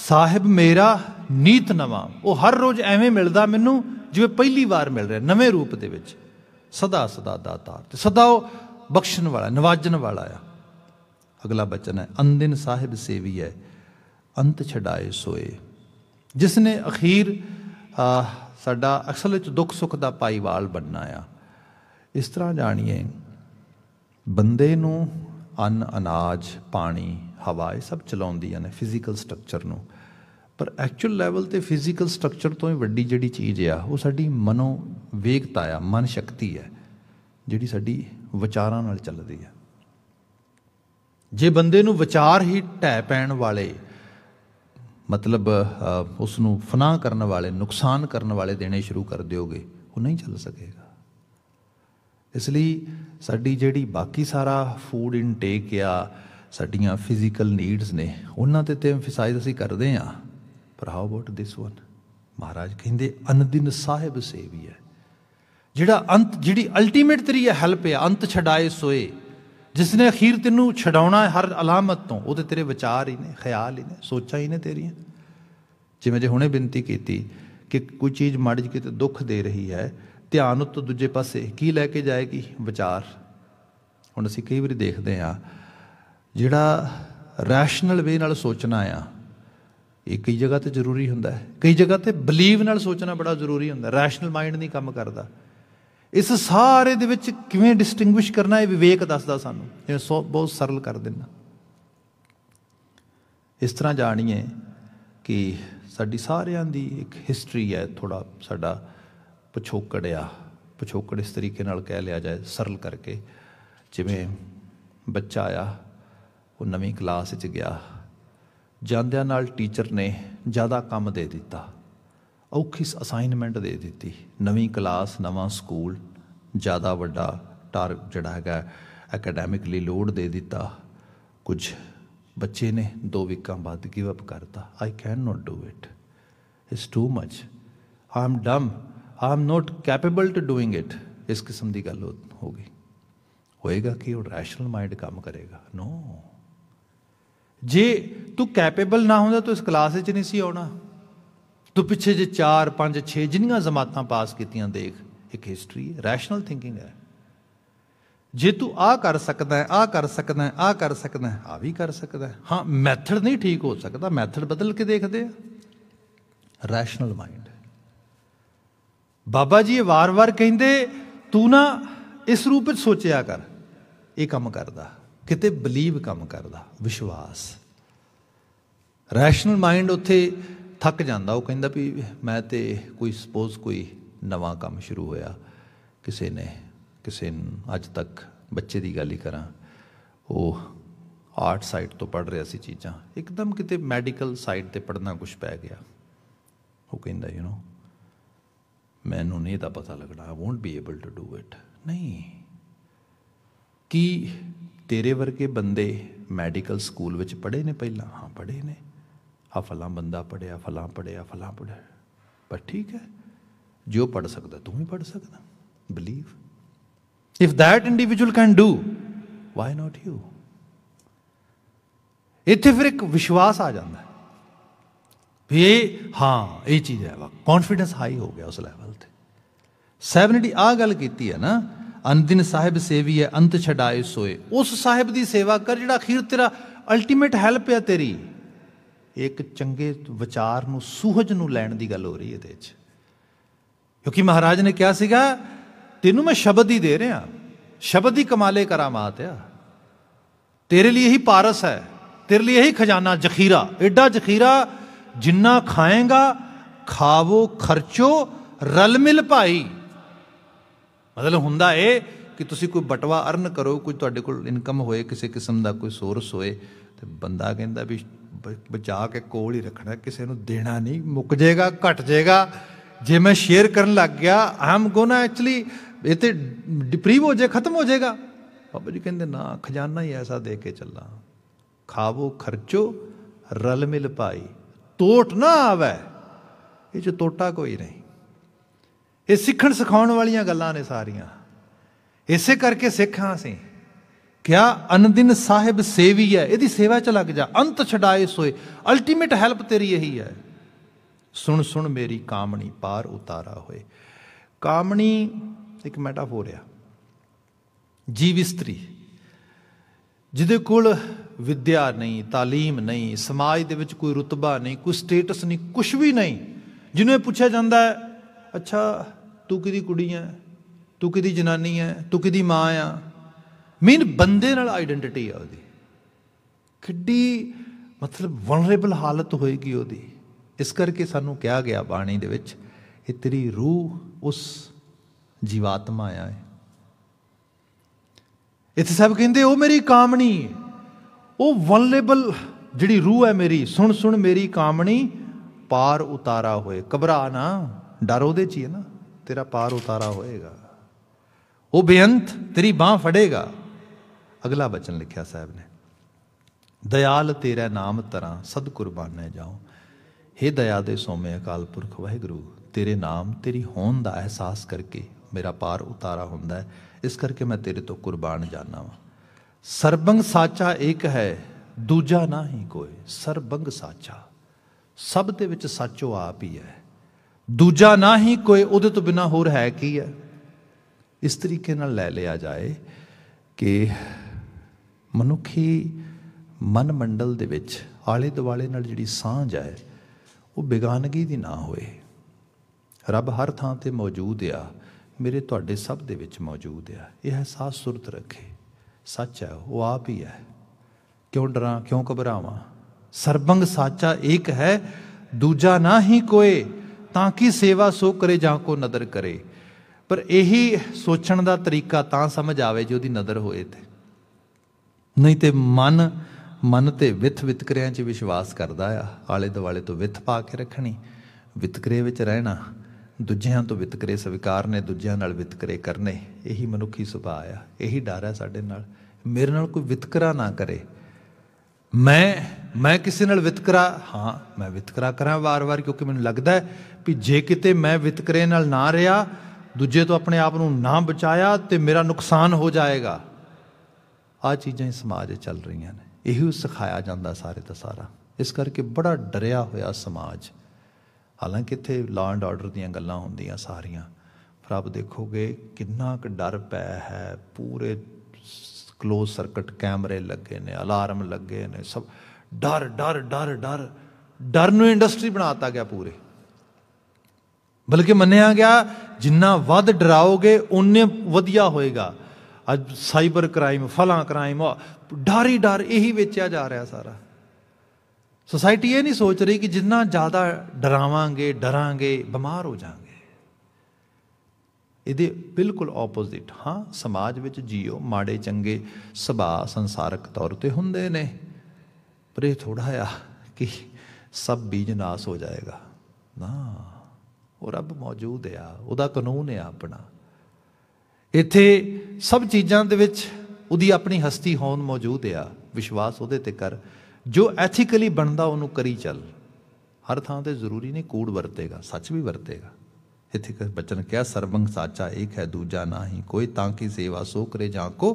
ਸਾਹਿਬ ਮੇਰਾ ਨੀਤ ਨਵਾਂ ਉਹ ਹਰ ਰੋਜ਼ ਐਵੇਂ ਮਿਲਦਾ ਮੈਨੂੰ ਜਿਵੇਂ ਪਹਿਲੀ ਵਾਰ ਮਿਲ ਰਿਹਾ ਨਵੇਂ ਰੂਪ ਦੇ ਵਿੱਚ ਸਦਾ ਸਦਾ ਦਾਤਾਰ ਤੇ ਸਦਾ ਉਹ ਬਖਸ਼ਣ ਵਾਲਾ ਨਵਾਜਣ ਵਾਲਾ ਆ ਅਗਲਾ ਬਚਨ ਹੈ ਅੰਦਿਨ ਸਾਹਿਬ ਸੇਵੀ ਹੈ ਅੰਤ ਛਡਾਏ ਸੋਏ ਜਿਸ ਨੇ ਅਖੀਰ ਸਾਡਾ ਅਸਲ ਵਿੱਚ ਦੁੱਖ ਸੁੱਖ ਦਾ ਪਾਈਵਾਲ ਬਣਨਾ ਆ ਇਸ ਤਰ੍ਹਾਂ ਜਾਣੀਏ ਬੰਦੇ ਨੂੰ ਅੰਨ ਅਨਾਜ ਪਾਣੀ ਹਵਾ ਇਹ ਸਭ ਚਲਾਉਂਦੀਆਂ ਨੇ ਫਿਜ਼ੀਕਲ ਸਟਰਕਚਰ ਨੂੰ ਪਰ ਐਕਚੁਅਲ ਲੈਵਲ ਤੇ ਫਿਜ਼ੀਕਲ ਸਟਰਕਚਰ ਤੋਂ ਹੀ ਵੱਡੀ ਜਿਹੜੀ ਚੀਜ਼ ਆ ਉਹ ਸਾਡੀ ਮਨੋ ਵੇਗਤਾ ਆ ਮਨ ਸ਼ਕਤੀ ਹੈ ਜਿਹੜੀ ਸਾਡੀ ਵਿਚਾਰਾਂ ਨਾਲ ਚੱਲਦੀ ਹੈ ਜੇ ਬੰਦੇ ਨੂੰ ਵਿਚਾਰ ਹੀ ਟੈ ਪੈਣ ਵਾਲੇ ਮਤਲਬ ਉਸ ਨੂੰ ਫਨਾ ਕਰਨ ਵਾਲੇ ਨੁਕਸਾਨ ਕਰਨ ਵਾਲੇ ਦੇਣੇ ਸ਼ੁਰੂ ਕਰ ਦਿਓਗੇ ਉਹ ਨਹੀਂ ਚੱਲ ਸਕੇਗਾ ਇਸ ਲਈ ਸਾਡੀ ਜਿਹੜੀ ਬਾਕੀ ਸਾਰਾ ਫੂਡ ਇਨਟੇਕ ਆ ਸਾਡੀਆਂ ਫਿਜ਼ੀਕਲ ਨੀਡਸ ਨੇ ਉਹਨਾਂ ਤੇ ਤੇ ਐਮਫਸਾਈਜ਼ ਅਸੀਂ ਕਰਦੇ ਆ ਪਰ ਹਾਊ ਅਬਾਊਟ ਥਿਸ ਵਨ ਮਹਾਰਾਜ ਕਹਿੰਦੇ ਅਨਦਿਨ ਸਾਹਿਬ ਸੇਵੀ ਹੈ ਜਿਹੜਾ ਅੰਤ ਜਿਹੜੀ ਅਲਟੀਮੇਟ ਤੇਰੀ ਹੈ ਹੈਲਪ ਹੈ ਅੰਤ ਛਡਾਏ ਸੋਏ ਜਿਸ ਨੇ ਅਖੀਰ ਤੈਨੂੰ ਛਡਾਉਣਾ ਹੈ ਹਰ ਅਲਾਮਤ ਤੋਂ ਉਹਦੇ ਤੇਰੇ ਵਿਚਾਰ ਹੀ ਨੇ ਖਿਆਲ ਹੀ ਨੇ ਸੋਚਾਂ ਹੀ ਨੇ ਤੇਰੀਆਂ ਜਿਵੇਂ ਜੇ ਹੁਣੇ ਬੇਨਤੀ ਕੀਤੀ ਕਿ ਕੋਈ ਚੀਜ਼ ਮਾੜੀ ਜਿਹੀ ਕਿਤੇ ਦੁੱਖ ਦੇ ਰਹੀ ਹੈ ਧਿਆਨ ਉੱਤੋਂ ਦੂਜੇ ਪਾਸੇ ਕੀ ਲੈ ਕੇ ਜਾਏਗੀ ਵਿਚਾਰ ਹੁਣ ਅਸੀਂ ਕਈ ਵਾਰੀ ਦੇਖਦੇ ਆ ਜਿਹੜਾ ਰੈਸ਼ਨਲ ਵੇ ਨਾਲ ਸੋਚਣਾ ਆ ਇਹ ਕਈ ਜਗ੍ਹਾ ਤੇ ਜ਼ਰੂਰੀ ਹੁੰਦਾ ਹੈ ਕਈ ਜਗ੍ਹਾ ਤੇ ਬਲੀਵ ਨਾਲ ਸੋਚਣਾ ਬੜਾ ਜ਼ਰੂਰੀ ਹੁੰਦਾ ਰੈਸ਼ਨਲ ਮਾਈਂਡ ਨਹੀਂ ਕੰਮ ਕਰਦਾ ਇਸ ਸਾਰੇ ਦੇ ਵਿੱਚ ਕਿਵੇਂ ਡਿਸਟਿੰਗੁਇਸ਼ ਕਰਨਾ ਇਹ ਵਿਵੇਕ ਦੱਸਦਾ ਸਾਨੂੰ ਜਿਵੇਂ ਬਹੁਤ ਸਰਲ ਕਰ ਦਿੰਦਾ ਇਸ ਤਰ੍ਹਾਂ ਜਾਣੀਏ ਕਿ ਸਾਡੀ ਸਾਰਿਆਂ ਦੀ ਇੱਕ ਹਿਸਟਰੀ ਹੈ ਥੋੜਾ ਸਾਡਾ ਆ ਪਛੋਕੜ ਇਸ ਤਰੀਕੇ ਨਾਲ ਕਹਿ ਲਿਆ ਜਾਏ ਸਰਲ ਕਰਕੇ ਜਿਵੇਂ ਬੱਚਾ ਆਇਆ ਉਹ ਨਵੀਂ ਕਲਾਸ ਵਿੱਚ ਗਿਆ ਜਾਂਦਿਆਂ ਨਾਲ ਟੀਚਰ ਨੇ ਜ਼ਿਆਦਾ ਕੰਮ ਦੇ ਦਿੱਤਾ ਔਖੀ ਅਸਾਈਨਮੈਂਟ ਦੇ ਦਿੱਤੀ ਨਵੀਂ ਕਲਾਸ ਨਵਾਂ ਸਕੂਲ ਜ਼ਿਆਦਾ ਵੱਡਾ ਟਾਰ ਜਿਹੜਾ ਹੈਗਾ ਅਕੈਡੈਮਿਕਲੀ ਲੋਡ ਦੇ ਦਿੱਤਾ ਕੁਝ ਬੱਚੇ ਨੇ ਦੋ ਵਿਕਾਂ ਬਾਅਦ ਗਿਵ ਅਪ ਕਰਤਾ I can not do it it's too much I am dumb I am not capable to doing it ਇਸ ਕਿਸਮ ਦੀ ਗੱਲ ਹੋ ਗਈ ਹੋਏਗਾ ਕਿ ਉਹ ਰੈਸ਼ਨਲ ਮਾਈਂਡ ਕੰਮ ਕਰੇਗਾ ਨੋ ਜੇ ਤੂੰ ਕੈਪੇਬਲ ਨਾ ਹੁੰਦਾ ਤੂੰ ਇਸ ਕਲਾਸ ਵਿੱਚ ਨਹੀਂ ਸੀ ਆਉਣਾ ਤੂੰ ਪਿੱਛੇ ਜੇ 4 5 6 ਜਿੰਨੀਆਂ ਜ਼ਮਾਤਾਂ ਪਾਸ ਕੀਤੀਆਂ ਦੇਖ ਇੱਕ ਹਿਸਟਰੀ ਹੈ ਰੈਸ਼ਨਲ ਥਿੰਕਿੰਗ ਹੈ ਜੇ ਤੂੰ ਆ ਕਰ ਸਕਦਾ ਹੈ ਆ ਕਰ ਸਕਦਾ ਹੈ ਆ ਕਰ ਸਕਦਾ ਹੈ ਆ ਵੀ ਕਰ ਸਕਦਾ ਹੈ ਹਾਂ ਮੈਥਡ ਨਹੀਂ ਠੀਕ ਹੋ ਸਕਦਾ ਮੈਥਡ ਬਦਲ ਕੇ ਦੇਖਦੇ ਆ ਰੈਸ਼ਨਲ ਮਾਈਂਡ ਬਾਬਾ ਜੀ ਇਹ ਵਾਰ-ਵਾਰ ਕਹਿੰਦੇ ਤੂੰ ਨਾ ਇਸ ਰੂਪ ਵਿੱਚ ਸੋਚਿਆ ਕਰ ਇਹ ਕੰਮ ਕਰਦਾ ਕਿਤੇ ਬਲੀਵ ਕੰਮ ਕਰਦਾ ਵਿਸ਼ਵਾਸ ਰੈਸ਼ਨਲ ਮਾਈਂਡ ਉੱਥੇ ਥੱਕ ਜਾਂਦਾ ਉਹ ਕਹਿੰਦਾ ਵੀ ਮੈਂ ਤੇ ਕੋਈ ਸਪੋਜ਼ ਕੋਈ ਨਵਾਂ ਕੰਮ ਸ਼ੁਰੂ ਹੋਇਆ ਕਿਸੇ ਨੇ ਕਿਸੇ ਅੱਜ ਤੱਕ ਬੱਚੇ ਦੀ ਗੱਲ ਹੀ ਕਰਾਂ ਉਹ ਆਰਟ ਸਾਈਡ ਤੋਂ ਪੜ ਰਿਹਾ ਸੀ ਚੀਜ਼ਾਂ ਇੱਕਦਮ ਕਿਤੇ ਮੈਡੀਕਲ ਸਾਈਡ ਤੇ ਪੜਨਾ ਕੁਝ ਪੈ ਗਿਆ ਉਹ ਕਹਿੰਦਾ ਯੂ نو ਮੈਨੂੰ ਨਹੀਂ ਤਾਂ ਪਤਾ ਲੱਗਣਾ I won't be able to do it ਨਹੀਂ ਕੀ ਤੇਰੇ ਵਰਗੇ ਬੰਦੇ ਮੈਡੀਕਲ ਸਕੂਲ ਵਿੱਚ ਪੜ੍ਹੇ ਨੇ ਪਹਿਲਾਂ ਹਾਂ ਪੜ੍ਹੇ ਨੇ ਆ ਫਲਾਂ ਬੰਦਾ ਪੜਿਆ ਫਲਾਂ ਪੜਿਆ ਫਲਾਂ ਪੜਿਆ ਪਰ ਠੀਕ ਹੈ ਜੋ ਪੜ ਸਕਦਾ ਤੂੰ ਵੀ ਪੜ ਸਕਦਾ believe if that individual can do why not you ਇੱਥੇ ਫਿਰ ਇੱਕ ਵਿਸ਼ਵਾਸ ਆ ਜਾਂਦਾ ਵੀ ਹਾਂ ਇਹ ਚੀਜ਼ ਹੈ ਵਾ ਕੌਨਫੀਡੈਂਸ ਹਾਈ ਹੋ ਗਿਆ ਉਸ ਲੈਵਲ ਤੇ ਸੈਵਨਿਟੀ ਆ ਗੱਲ ਕੀਤੀ ਹੈ ਨਾ ਅੰਦਿਨ ਸਾਹਿਬ ਸੇਵੀ ਹੈ ਅੰਤ ਛਡਾਏ ਸੋਏ ਉਸ ਸਾਹਿਬ ਦੀ ਸੇਵਾ ਕਰ ਜਿਹੜਾ ਅਖੀਰ ਤੇਰਾ ਅਲਟੀਮੇਟ ਹੈਲਪ ਹੈ ਤੇਰੀ ਇੱਕ ਚੰਗੇ ਵਿਚਾਰ ਨੂੰ ਸੂਹਜ ਨੂੰ ਲੈਣ ਦੀ ਗੱਲ ਹੋ ਰਹੀ ਹੈ ਇਹਦੇ ਵਿੱਚ ਕਿਉਂਕਿ ਮਹਾਰਾਜ ਨੇ ਕਿਹਾ ਸੀਗਾ ਤੈਨੂੰ ਮੈਂ ਸ਼ਬਦ ਹੀ ਦੇ ਰਿਹਾ ਸ਼ਬਦ ਹੀ ਕਮਾਲੇ ਕਰਾਮਾਤ ਆ ਤੇਰੇ ਲਈ ਇਹੀ ਪਾਰਸ ਹੈ ਤੇਰੇ ਲਈ ਇਹੀ ਖਜ਼ਾਨਾ ਜ਼ਖੀਰਾ ਐਡਾ ਜ਼ਖੀਰਾ ਜਿੰਨਾ ਖਾਏਗਾ ਖਾਵੋ ਖਰਚੋ ਰਲ ਮਿਲ ਭਾਈ ਮਤਲਬ ਹੁੰਦਾ ਏ ਕਿ ਤੁਸੀਂ ਕੋਈ ਬਟਵਾ ਅਰਨ ਕਰੋ ਕੋਈ ਤੁਹਾਡੇ ਕੋਲ ਇਨਕਮ ਹੋਏ ਕਿਸੇ ਕਿਸਮ ਦਾ ਕੋਈ ਸੋਰਸ ਹੋਏ ਤੇ ਬੰਦਾ ਕਹਿੰਦਾ ਵੀ ਬਚਾ ਕੇ ਕੋਲ ਹੀ ਰੱਖਣਾ ਕਿਸੇ ਨੂੰ ਦੇਣਾ ਨਹੀਂ ਮੁੱਕ ਜਾਏਗਾ ਘਟ ਜਾਏਗਾ ਜੇ ਮੈਂ ਸ਼ੇਅਰ ਕਰਨ ਲੱਗ ਗਿਆ ਆਮ ਗੋਨਾ ਐਕਚੁਅਲੀ ਇਹ ਤੇ ਡਿਪਰੀਵ ਹੋ ਜਾਏ ਖਤਮ ਹੋ ਜਾਏਗਾ ਬਾਬਾ ਜੀ ਕਹਿੰਦੇ ਨਾ ਖਜ਼ਾਨਾ ਹੀ ਐਸਾ ਦੇ ਕੇ ਚੱਲਾਂ ਖਾਵੋ ਖਰਚੋ ਰਲ ਮਿਲ ਪਾਈ ਟੋਟ ਨਾ ਆਵੇ ਇਹ ਚ ਟੋਟਾ ਕੋਈ ਨਹੀਂ ਇਹ ਸਿੱਖਣ ਸਿਖਾਉਣ ਵਾਲੀਆਂ ਗੱਲਾਂ ਨੇ ਸਾਰੀਆਂ ਇਸੇ ਕਰਕੇ ਸਿੱਖਾਂ ਅਸੀਂ ਕਿਆ ਅਨਦਿਨ ਸਾਹਿਬ ਸੇਵੀ ਹੈ ਇਹਦੀ ਸੇਵਾ ਚ ਲੱਗ ਜਾ ਅੰਤ ਛਡਾਏ ਸੋਏ ਅਲਟੀਮੇਟ ਹੈਲਪ ਤੇਰੀ ਇਹੀ ਹੈ ਸੁਣ ਸੁਣ ਮੇਰੀ ਕਾਮਣੀ ਪਾਰ ਉਤਾਰਾ ਹੋਏ ਕਾਮਣੀ ਇੱਕ ਮੈਟਾਫੋਰ ਆ ਜੀਵ ਇਸਤਰੀ ਜਿਹਦੇ ਕੋਲ ਵਿਦਿਆ ਨਹੀਂ تعلیم ਨਹੀਂ ਸਮਾਜ ਦੇ ਵਿੱਚ ਕੋਈ ਰੁਤਬਾ ਨਹੀਂ ਕੋਈ ਸਟੇਟਸ ਨਹੀਂ ਕੁਝ ਵੀ ਨਹੀਂ ਜਿਹਨੂੰ ਇਹ ਪੁੱਛਿਆ ਜਾਂਦਾ ਹੈ ਅੱਛਾ ਤੂੰ ਕਿਹਦੀ ਕੁੜੀ ਹੈ ਤੂੰ ਕਿਹਦੀ ਜਨਾਨੀ ਹੈ ਤੂੰ ਕਿਹਦੀ ਮਾਂ ਆ ਮੇਨ ਬੰਦੇ ਨਾਲ ਆਇਡੈਂਟੀਟੀ ਆ ਉਹਦੀ ਕਿੱਡੀ ਮਤਲਬ ਵਨਰੇਬਲ ਹਾਲਤ ਹੋਏਗੀ ਉਹਦੀ ਇਸ ਕਰਕੇ ਸਾਨੂੰ ਕਿਹਾ ਗਿਆ ਬਾਣੀ ਦੇ ਵਿੱਚ ਇਹ ਤੇਰੀ ਰੂਹ ਉਸ ਜੀਵਾਤਮਾ ਆ ਹੈ ਇੱਥੇ ਸਭ ਕਹਿੰਦੇ ਉਹ ਮੇਰੀ ਕਾਮਣੀ ਉਹ ਵਨਰੇਬਲ ਜਿਹੜੀ ਰੂਹ ਹੈ ਮੇਰੀ ਸੁਣ ਸੁਣ ਮੇਰੀ ਕਾਮਣੀ ਪਾਰ ਉਤਾਰਾ ਹੋਏ ਕਬਰਾ ਨਾ ਡਰ ਉਹਦੇ ਚ ਹੀ ਹੈ ਨਾ ਤੇਰਾ ਪਾਰ ਉਤਾਰਾ ਹੋਏਗਾ ਉਹ ਬੇਅੰਤ ਤੇਰੀ ਬਾਹ ਫੜੇਗਾ ਅਗਲਾ ਬਚਨ ਲਿਖਿਆ ਸਾਹਿਬ ਨੇ ਦਇਆਲ ਤੇਰਾ ਨਾਮ ਤਰਾਂ ਸਦ ਕੁਰਬਾਨੇ ਜਾਉ ਹੇ ਦਇਆ ਦੇ ਸੋਮੇ ਅਕਾਲ ਪੁਰਖ ਵਾਹਿਗੁਰੂ ਤੇਰੇ ਨਾਮ ਤੇਰੀ ਹੋਣ ਦਾ ਅਹਿਸਾਸ ਕਰਕੇ ਮੇਰਾ ਪਾਰ ਉਤਾਰਾ ਹੁੰਦਾ ਹੈ ਇਸ ਕਰਕੇ ਮੈਂ ਤੇਰੇ ਤੋਂ ਕੁਰਬਾਨ ਜਾਣਾ ਵਾ ਸਰਬੰਗ ਸਾਚਾ ਇੱਕ ਹੈ ਦੂਜਾ ਨਹੀਂ ਕੋਈ ਸਰਬੰਗ ਸਾਚਾ ਸਭ ਦੇ ਵਿੱਚ ਸੱਚੋ ਆਪ ਹੀ ਹੈ ਦੂਜਾ ਨਹੀਂ ਕੋਈ ਉਹਦੇ ਤੋਂ ਬਿਨਾ ਹੋਰ ਹੈ ਕੀ ਹੈ ਇਸ ਤਰੀਕੇ ਨਾਲ ਲੈ ਲਿਆ ਜਾਏ ਕਿ ਮਨੁੱਖੀ ਮਨ ਮੰਡਲ ਦੇ ਵਿੱਚ ਆਲੇ ਦੁਆਲੇ ਨਾਲ ਜਿਹੜੀ ਸਾਂਝ ਹੈ ਉਹ ਬੇਗਾਨਗੀ ਦੀ ਨਾ ਹੋਏ ਰੱਬ ਹਰ ਥਾਂ ਤੇ ਮੌਜੂਦ ਆ ਮੇਰੇ ਤੁਹਾਡੇ ਸਭ ਦੇ ਵਿੱਚ ਮੌਜੂਦ ਆ ਇਹ ਅਹਿਸਾਸ ਸੁਰਤ ਰੱਖੇ ਸੱਚ ਹੈ ਉਹ ਆਪ ਹੀ ਹੈ ਕਿਉਂ ਡਰਾਂ ਕਿਉਂ ਘਬਰਾਵਾਂ ਸਰਬੰਗ ਸਾਚਾ ਏਕ ਹੈ ਦੂਜਾ ਨਾ ਹੀ ਕੋਏ ਤਾਂ ਕਿ ਸੇਵਾ ਸੋ ਕਰੇ ਜਾਂ ਕੋ ਨਦਰ ਕਰੇ ਪਰ ਇਹੀ ਸੋਚਣ ਦਾ ਤਰੀਕਾ ਤਾਂ ਸਮਝ ਆਵੇ ਜੇ ਉਹਦੀ ਨਦਰ ਹੋਏ ਤੇ ਨਹੀਂ ਤੇ ਮਨ ਮਨ ਤੇ ਵਿਥ ਵਿਤਕਰਿਆਂ 'ਚ ਵਿਸ਼ਵਾਸ ਕਰਦਾ ਆ ਆਲੇ ਦੁਆਲੇ ਤੋਂ ਵਿਥ ਪਾ ਕੇ ਰੱਖਣੀ ਵਿਤਕਰੇ ਵਿੱਚ ਰਹਿਣਾ ਦੂਜਿਆਂ ਤੋਂ ਵਿਤਕਰੇ ਸਵੀਕਾਰ ਨੇ ਦੂਜਿਆਂ ਨਾਲ ਵਿਤਕਰੇ ਕਰਨੇ ਇਹੀ ਮਨੁੱਖੀ ਸੁਭਾਅ ਆ ਇਹੀ ਡਰ ਆ ਸਾਡੇ ਨਾਲ ਮੇਰੇ ਨਾਲ ਕੋਈ ਵਿਤਕਰਾ ਨਾ ਕਰੇ ਮੈਂ ਮੈਂ ਕਿਸੇ ਨਾਲ ਵਿਤਕਰਾ ਹਾਂ ਮੈਂ ਵਿਤਕਰਾ ਕਰਾਂ ਵਾਰ-ਵਾਰ ਕਿਉਂਕਿ ਮੈਨੂੰ ਲੱਗਦਾ ਹੈ ਕਿ ਜੇ ਕਿਤੇ ਮੈਂ ਵਿਤਕਰੇ ਨਾਲ ਨਾ ਰਿਹਾ ਦੂਜੇ ਤੋਂ ਆਪਣੇ ਆਪ ਨੂੰ ਨਾ ਬਚਾਇਆ ਤੇ ਮੇਰਾ ਨੁਕਸਾਨ ਹੋ ਜਾਏਗਾ ਆ ਚੀਜ਼ਾਂ ਹੀ ਸਮਾਜ 'ਚ ਚੱਲ ਰਹੀਆਂ ਨੇ ਇਹੋ ਸਿਖਾਇਆ ਜਾਂਦਾ ਸਾਰੇ ਦਾ ਸਾਰਾ ਇਸ ਕਰਕੇ ਬੜਾ ਡਰਿਆ ਹੋਇਆ ਸਮਾਜ ਹਾਲਾਂਕਿ ਇੱਥੇ ਲਾਅ ਐਂਡ ਆਰਡਰ ਦੀਆਂ ਗੱਲਾਂ ਹੁੰਦੀਆਂ ਸਾਰੀਆਂ ਪਰ ਆਪ ਦੇਖੋਗੇ ਕਿੰਨਾ ਕੁ ਡਰ ਪਿਆ ਹੈ ਪੂਰੇ ਕਲੋਜ਼ ਸਰਕਟ ਕੈਮਰੇ ਲੱਗੇ ਨੇ ਅਲਾਰਮ ਲੱਗੇ ਨੇ ਸਭ ਡਰ ਡਰ ਡਰ ਡਰ ਡਰ ਨੂੰ ਇੰਡਸਟਰੀ ਬਣਾਤਾ ਗਿਆ ਪੂਰੇ ਬਲਕਿ ਮੰਨਿਆ ਗਿਆ ਜਿੰਨਾ ਵੱਧ ਡਰਾਓਗੇ ਉਨੇ ਵਧੀਆ ਹੋਏਗਾ ਅੱਜ ਸਾਈਬਰ ਕ੍ਰਾਈਮ ਫਲਾਂ ਕ੍ਰਾਈਮ ਡਾਰੀ ਡਰ ਇਹੀ ਵੇਚਿਆ ਜਾ ਰਿਹਾ ਸਾਰਾ ਸੋਸਾਇਟੀ ਇਹ ਨਹੀਂ ਸੋਚ ਰਹੀ ਕਿ ਜਿੰਨਾ ਜ਼ਿਆਦਾ ਡਰਾਵਾਂਗੇ ਡਰਾਂਗੇ ਬਿਮਾਰ ਹੋ ਜਾਾਂਗੇ ਇਹਦੇ ਬਿਲਕੁਲ ਆਪੋਜ਼ਿਟ ਹਾਂ ਸਮਾਜ ਵਿੱਚ ਜੀਓ ਮਾੜੇ ਚੰਗੇ ਸੁਭਾਅ ਸੰਸਾਰਕ ਤੌਰ ਤੇ ਹੁੰਦੇ ਨੇ ਪਰ ਇਹ ਥੋੜਾ ਆ ਕਿ ਸਭ ਬੀਜ ਨਾਸ ਹੋ ਜਾਏਗਾ ਨਾ ਉਹ ਰੱਬ ਮੌਜੂਦ ਆ ਉਹਦਾ ਕਾਨੂੰਨ ਆ ਆਪਣਾ ਇੱਥੇ ਸਭ ਚੀਜ਼ਾਂ ਦੇ ਵਿੱਚ ਉਹਦੀ ਆਪਣੀ ਹਸਤੀ ਹੋਣ ਮੌਜੂਦ ਆ ਵਿਸ਼ਵਾਸ ਉਹਦੇ ਤੇ ਕਰ ਜੋ ਐਥੀਕਲੀ ਬਣਦਾ ਉਹਨੂੰ ਕਰੀ ਚੱਲ ਹਰ ਥਾਂ ਤੇ ਜ਼ਰੂਰੀ ਨਹੀਂ ਕੂੜ ਵਰਤੇਗਾ ਸੱਚ ਵੀ ਵਰਤੇਗਾ ਇੱਥੇ ਬਚਨ ਕਿਹਾ ਸਰਵੰਗ ਸਾਚਾ ਇੱਕ ਹੈ ਦੂਜਾ ਨਹੀਂ ਕੋਈ ਤਾਂ ਕੀ ਸੇਵਾ ਸੋ ਕਰੇ ਜਾਂ ਕੋ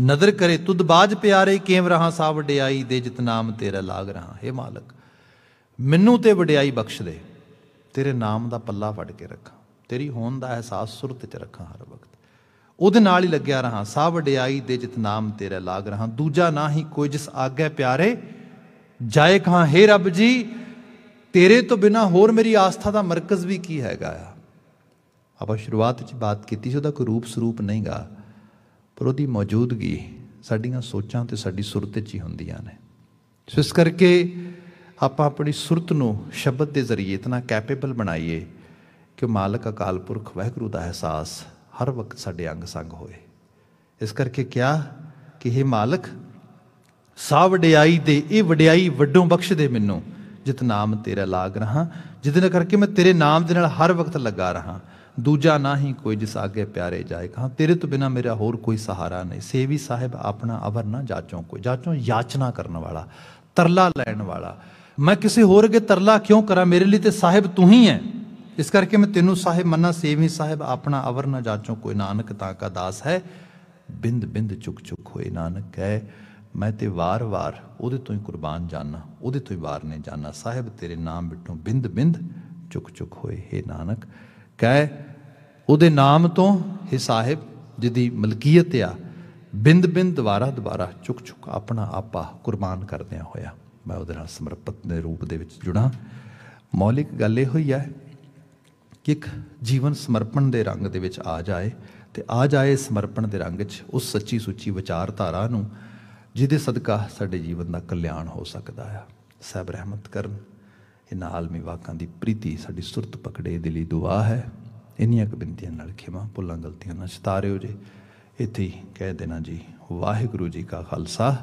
ਨਦਰ ਕਰੇ ਤੁਦ ਬਾਜ ਪਿਆਰੇ ਕੇਮ ਰਹਾ ਸਾ ਵਡਿਆਈ ਦੇ ਜਿਤ ਨਾਮ ਤੇਰਾ ਲਾਗ ਰਹਾ ਹੈ ਮਾਲਕ ਮੈਨੂੰ ਤੇ ਵਡਿਆਈ ਬਖਸ਼ ਦੇ ਤੇਰੇ ਨਾਮ ਦਾ ਪੱਲਾ ਫੜ ਕੇ ਰੱਖਾਂ ਤੇਰੀ ਹੋਣ ਦਾ ਅਹਿਸਾਸ ਸੁਰਤ ਚ ਰੱਖਾਂ ਹਰ ਵਕਤ ਉਹਦੇ ਨਾਲ ਹੀ ਲੱਗਿਆ ਰਹਾ ਸਭ ਵਡਿਆਈ ਦੇ ਜਿਤ ਨਾਮ ਤੇਰਾ ਲਾਗ ਰਹਾ ਦੂਜਾ ਨਾ ਹੀ ਕੋਈ ਜਿਸ ਆਗੇ ਪਿਆਰੇ ਜਾਏ ਕਹਾ ਹੈ ਰੱਬ ਜੀ ਤੇਰੇ ਤੋਂ ਬਿਨਾ ਹੋਰ ਮੇਰੀ ਆਸਥਾ ਦਾ ਮਰਕਜ਼ ਵੀ ਕੀ ਹੈਗਾ ਆ ਆਪਾਂ ਸ਼ੁਰੂਆਤ ਵਿੱਚ ਬਾਤ ਕੀਤੀ ਸੀ ਉਹਦਾ ਕੋਈ ਰੂਪ ਸਰੂਪ ਨਹੀਂਗਾ ਪਰ ਉਹਦੀ ਮੌਜੂਦਗੀ ਸਾਡੀਆਂ ਸੋਚਾਂ ਤੇ ਸਾਡੀ ਸੁਰਤ ਵਿੱਚ ਹੀ ਹੁੰਦੀਆਂ ਨੇ ਸੋ ਇਸ ਕਰਕੇ ਆਪਾਂ ਆਪਣੀ ਸੁਰਤ ਨੂੰ ਸ਼ਬਦ ਦੇ ਜ਼ਰੀਏ ਇਤਨਾ ਕੈਪੇਬਲ ਬਣਾਈਏ ਕਿ ਮਾਲਕ ਅਕਾਲ ਪੁਰਖ ਵਾਹਿਗੁਰੂ ਦਾ ਅਹਿਸਾਸ ਹਰ ਵਕਤ ਸਾਡੇ ਅੰਗ ਸੰਗ ਹੋਏ ਇਸ ਕਰਕੇ ਕਿਹਾ ਕਿ हे ਮਾਲਕ ਸਾ ਵਡਿਆਈ ਦੇ ਇਹ ਵਡਿਆਈ ਵੱਡੋਂ ਬਖਸ਼ ਦੇ ਮੈਨੂੰ ਜਿਤ ਨਾਮ ਤੇਰਾ ਲਾਗ ਰਹਾ ਜਿਦਨ ਕਰਕੇ ਮੈਂ ਤੇਰੇ ਨਾਮ ਦੇ ਨਾਲ ਹਰ ਵਕਤ ਲੱਗਾ ਰਹਾ ਦੂਜਾ ਨਾ ਹੀ ਕੋਈ ਜਿਸ ਆਗੇ ਪਿਆਰੇ ਜਾਏ ਕਹਾ ਤੇਰੇ ਤੋਂ ਬਿਨਾ ਮੇਰਾ ਹੋਰ ਕੋਈ ਸਹਾਰਾ ਨਹੀਂ ਸੇਵੀ ਸਾਹਿਬ ਆਪਣਾ ਅਵਰ ਨਾ ਜਾਚੋਂ ਕੋਈ ਜਾਚੋਂ ਯਾਚਨਾ ਕਰਨ ਵਾਲਾ ਤਰਲਾ ਲੈਣ ਵਾਲਾ ਮੈਂ ਕਿਸੇ ਹੋਰ ਅਗੇ ਤਰਲਾ ਕਿਉਂ ਕਰਾਂ ਮੇਰੇ ਲਈ ਤੇ ਸਾਹਿਬ ਤੂੰ ਹੀ ਹੈ ਇਸ ਕਰਕੇ ਮੈਂ ਤੈਨੂੰ ਸਾਹਿਬ ਮੰਨਾ ਸੇਵੀ ਸਾਹਿਬ ਆਪਣਾ ਅਵਰ ਨਾ ਜਾਚੋ ਕੋਈ ਨਾਨਕ ਤਾਂ ਕਾ ਦਾਸ ਹੈ ਬਿੰਦ ਬਿੰਦ ਚੁਕ ਚੁਕ ਹੋਏ ਨਾਨਕ ਕਹਿ ਮੈਂ ਤੇ ਵਾਰ-ਵਾਰ ਉਹਦੇ ਤੋਂ ਹੀ ਕੁਰਬਾਨ ਜਾਣਾ ਉਹਦੇ ਤੋਂ ਹੀ ਵਾਰ ਨੇ ਜਾਣਾ ਸਾਹਿਬ ਤੇਰੇ ਨਾਮ ਵਿੱਚੋਂ ਬਿੰਦ ਬਿੰਦ ਚੁਕ ਚੁਕ ਹੋਏ ਹੈ ਨਾਨਕ ਕਹਿ ਉਹਦੇ ਨਾਮ ਤੋਂ ਹੈ ਸਾਹਿਬ ਜਿਹਦੀ ਮਲਕੀਅਤ ਆ ਬਿੰਦ ਬਿੰਦ ਦੁਬਾਰਾ ਦੁਬਾਰਾ ਚੁਕ ਚੁਕ ਆਪਣਾ ਆਪਾ ਕੁਰਬਾਨ ਕਰਦਿਆਂ ਹੋਇਆ ਮੈਂ ਉਹਦੇ ਨਾਲ ਸਮਰਪਿਤ ਦੇ ਰੂਪ ਦੇ ਵਿੱਚ ਜੁੜਾਂ ਮੌਲਿਕ ਗੱਲ ਇਹ ਹੋਈ ਹੈ ਕਿ ਇੱਕ ਜੀਵਨ ਸਮਰਪਣ ਦੇ ਰੰਗ ਦੇ ਵਿੱਚ ਆ ਜਾਏ ਤੇ ਆ ਜਾਏ ਸਮਰਪਣ ਦੇ ਰੰਗ 'ਚ ਉਸ ਸੱਚੀ ਸੁੱਚੀ ਵਿਚਾਰਧਾਰਾ ਨੂੰ ਜਿਹਦੇ ਸਦਕਾ ਸਾਡੇ ਜੀਵਨ ਦਾ ਕਲਿਆਣ ਹੋ ਸਕਦਾ ਆ ਸਭ ਰਹਿਮਤ ਕਰਨ ਇਹਨਾਂ ਆਲਮੀ ਵਾਕਾਂ ਦੀ ਪ੍ਰੀਤੀ ਸਾਡੀ ਸੁਰਤ ਪਕੜੇ ਦੇ ਲਈ ਦੁਆ ਹੈ ਇੰਨੀਆਂ ਕੁ ਬਿੰਦੀਆਂ ਨਾਲ ਖਿਮਾ ਭੁੱਲਾਂ ਗਲਤੀਆਂ ਨਾਲ ਸਤਾਰਿਓ ਜੀ ਇੱਥੇ ਕਹਿ ਦੇਣਾ ਜੀ ਵਾਹਿਗੁਰੂ ਜੀ ਕਾ ਖਾਲਸਾ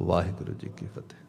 ਵਾਹਿਗੁਰੂ ਜੀ ਕੀ ਫਤਿਹ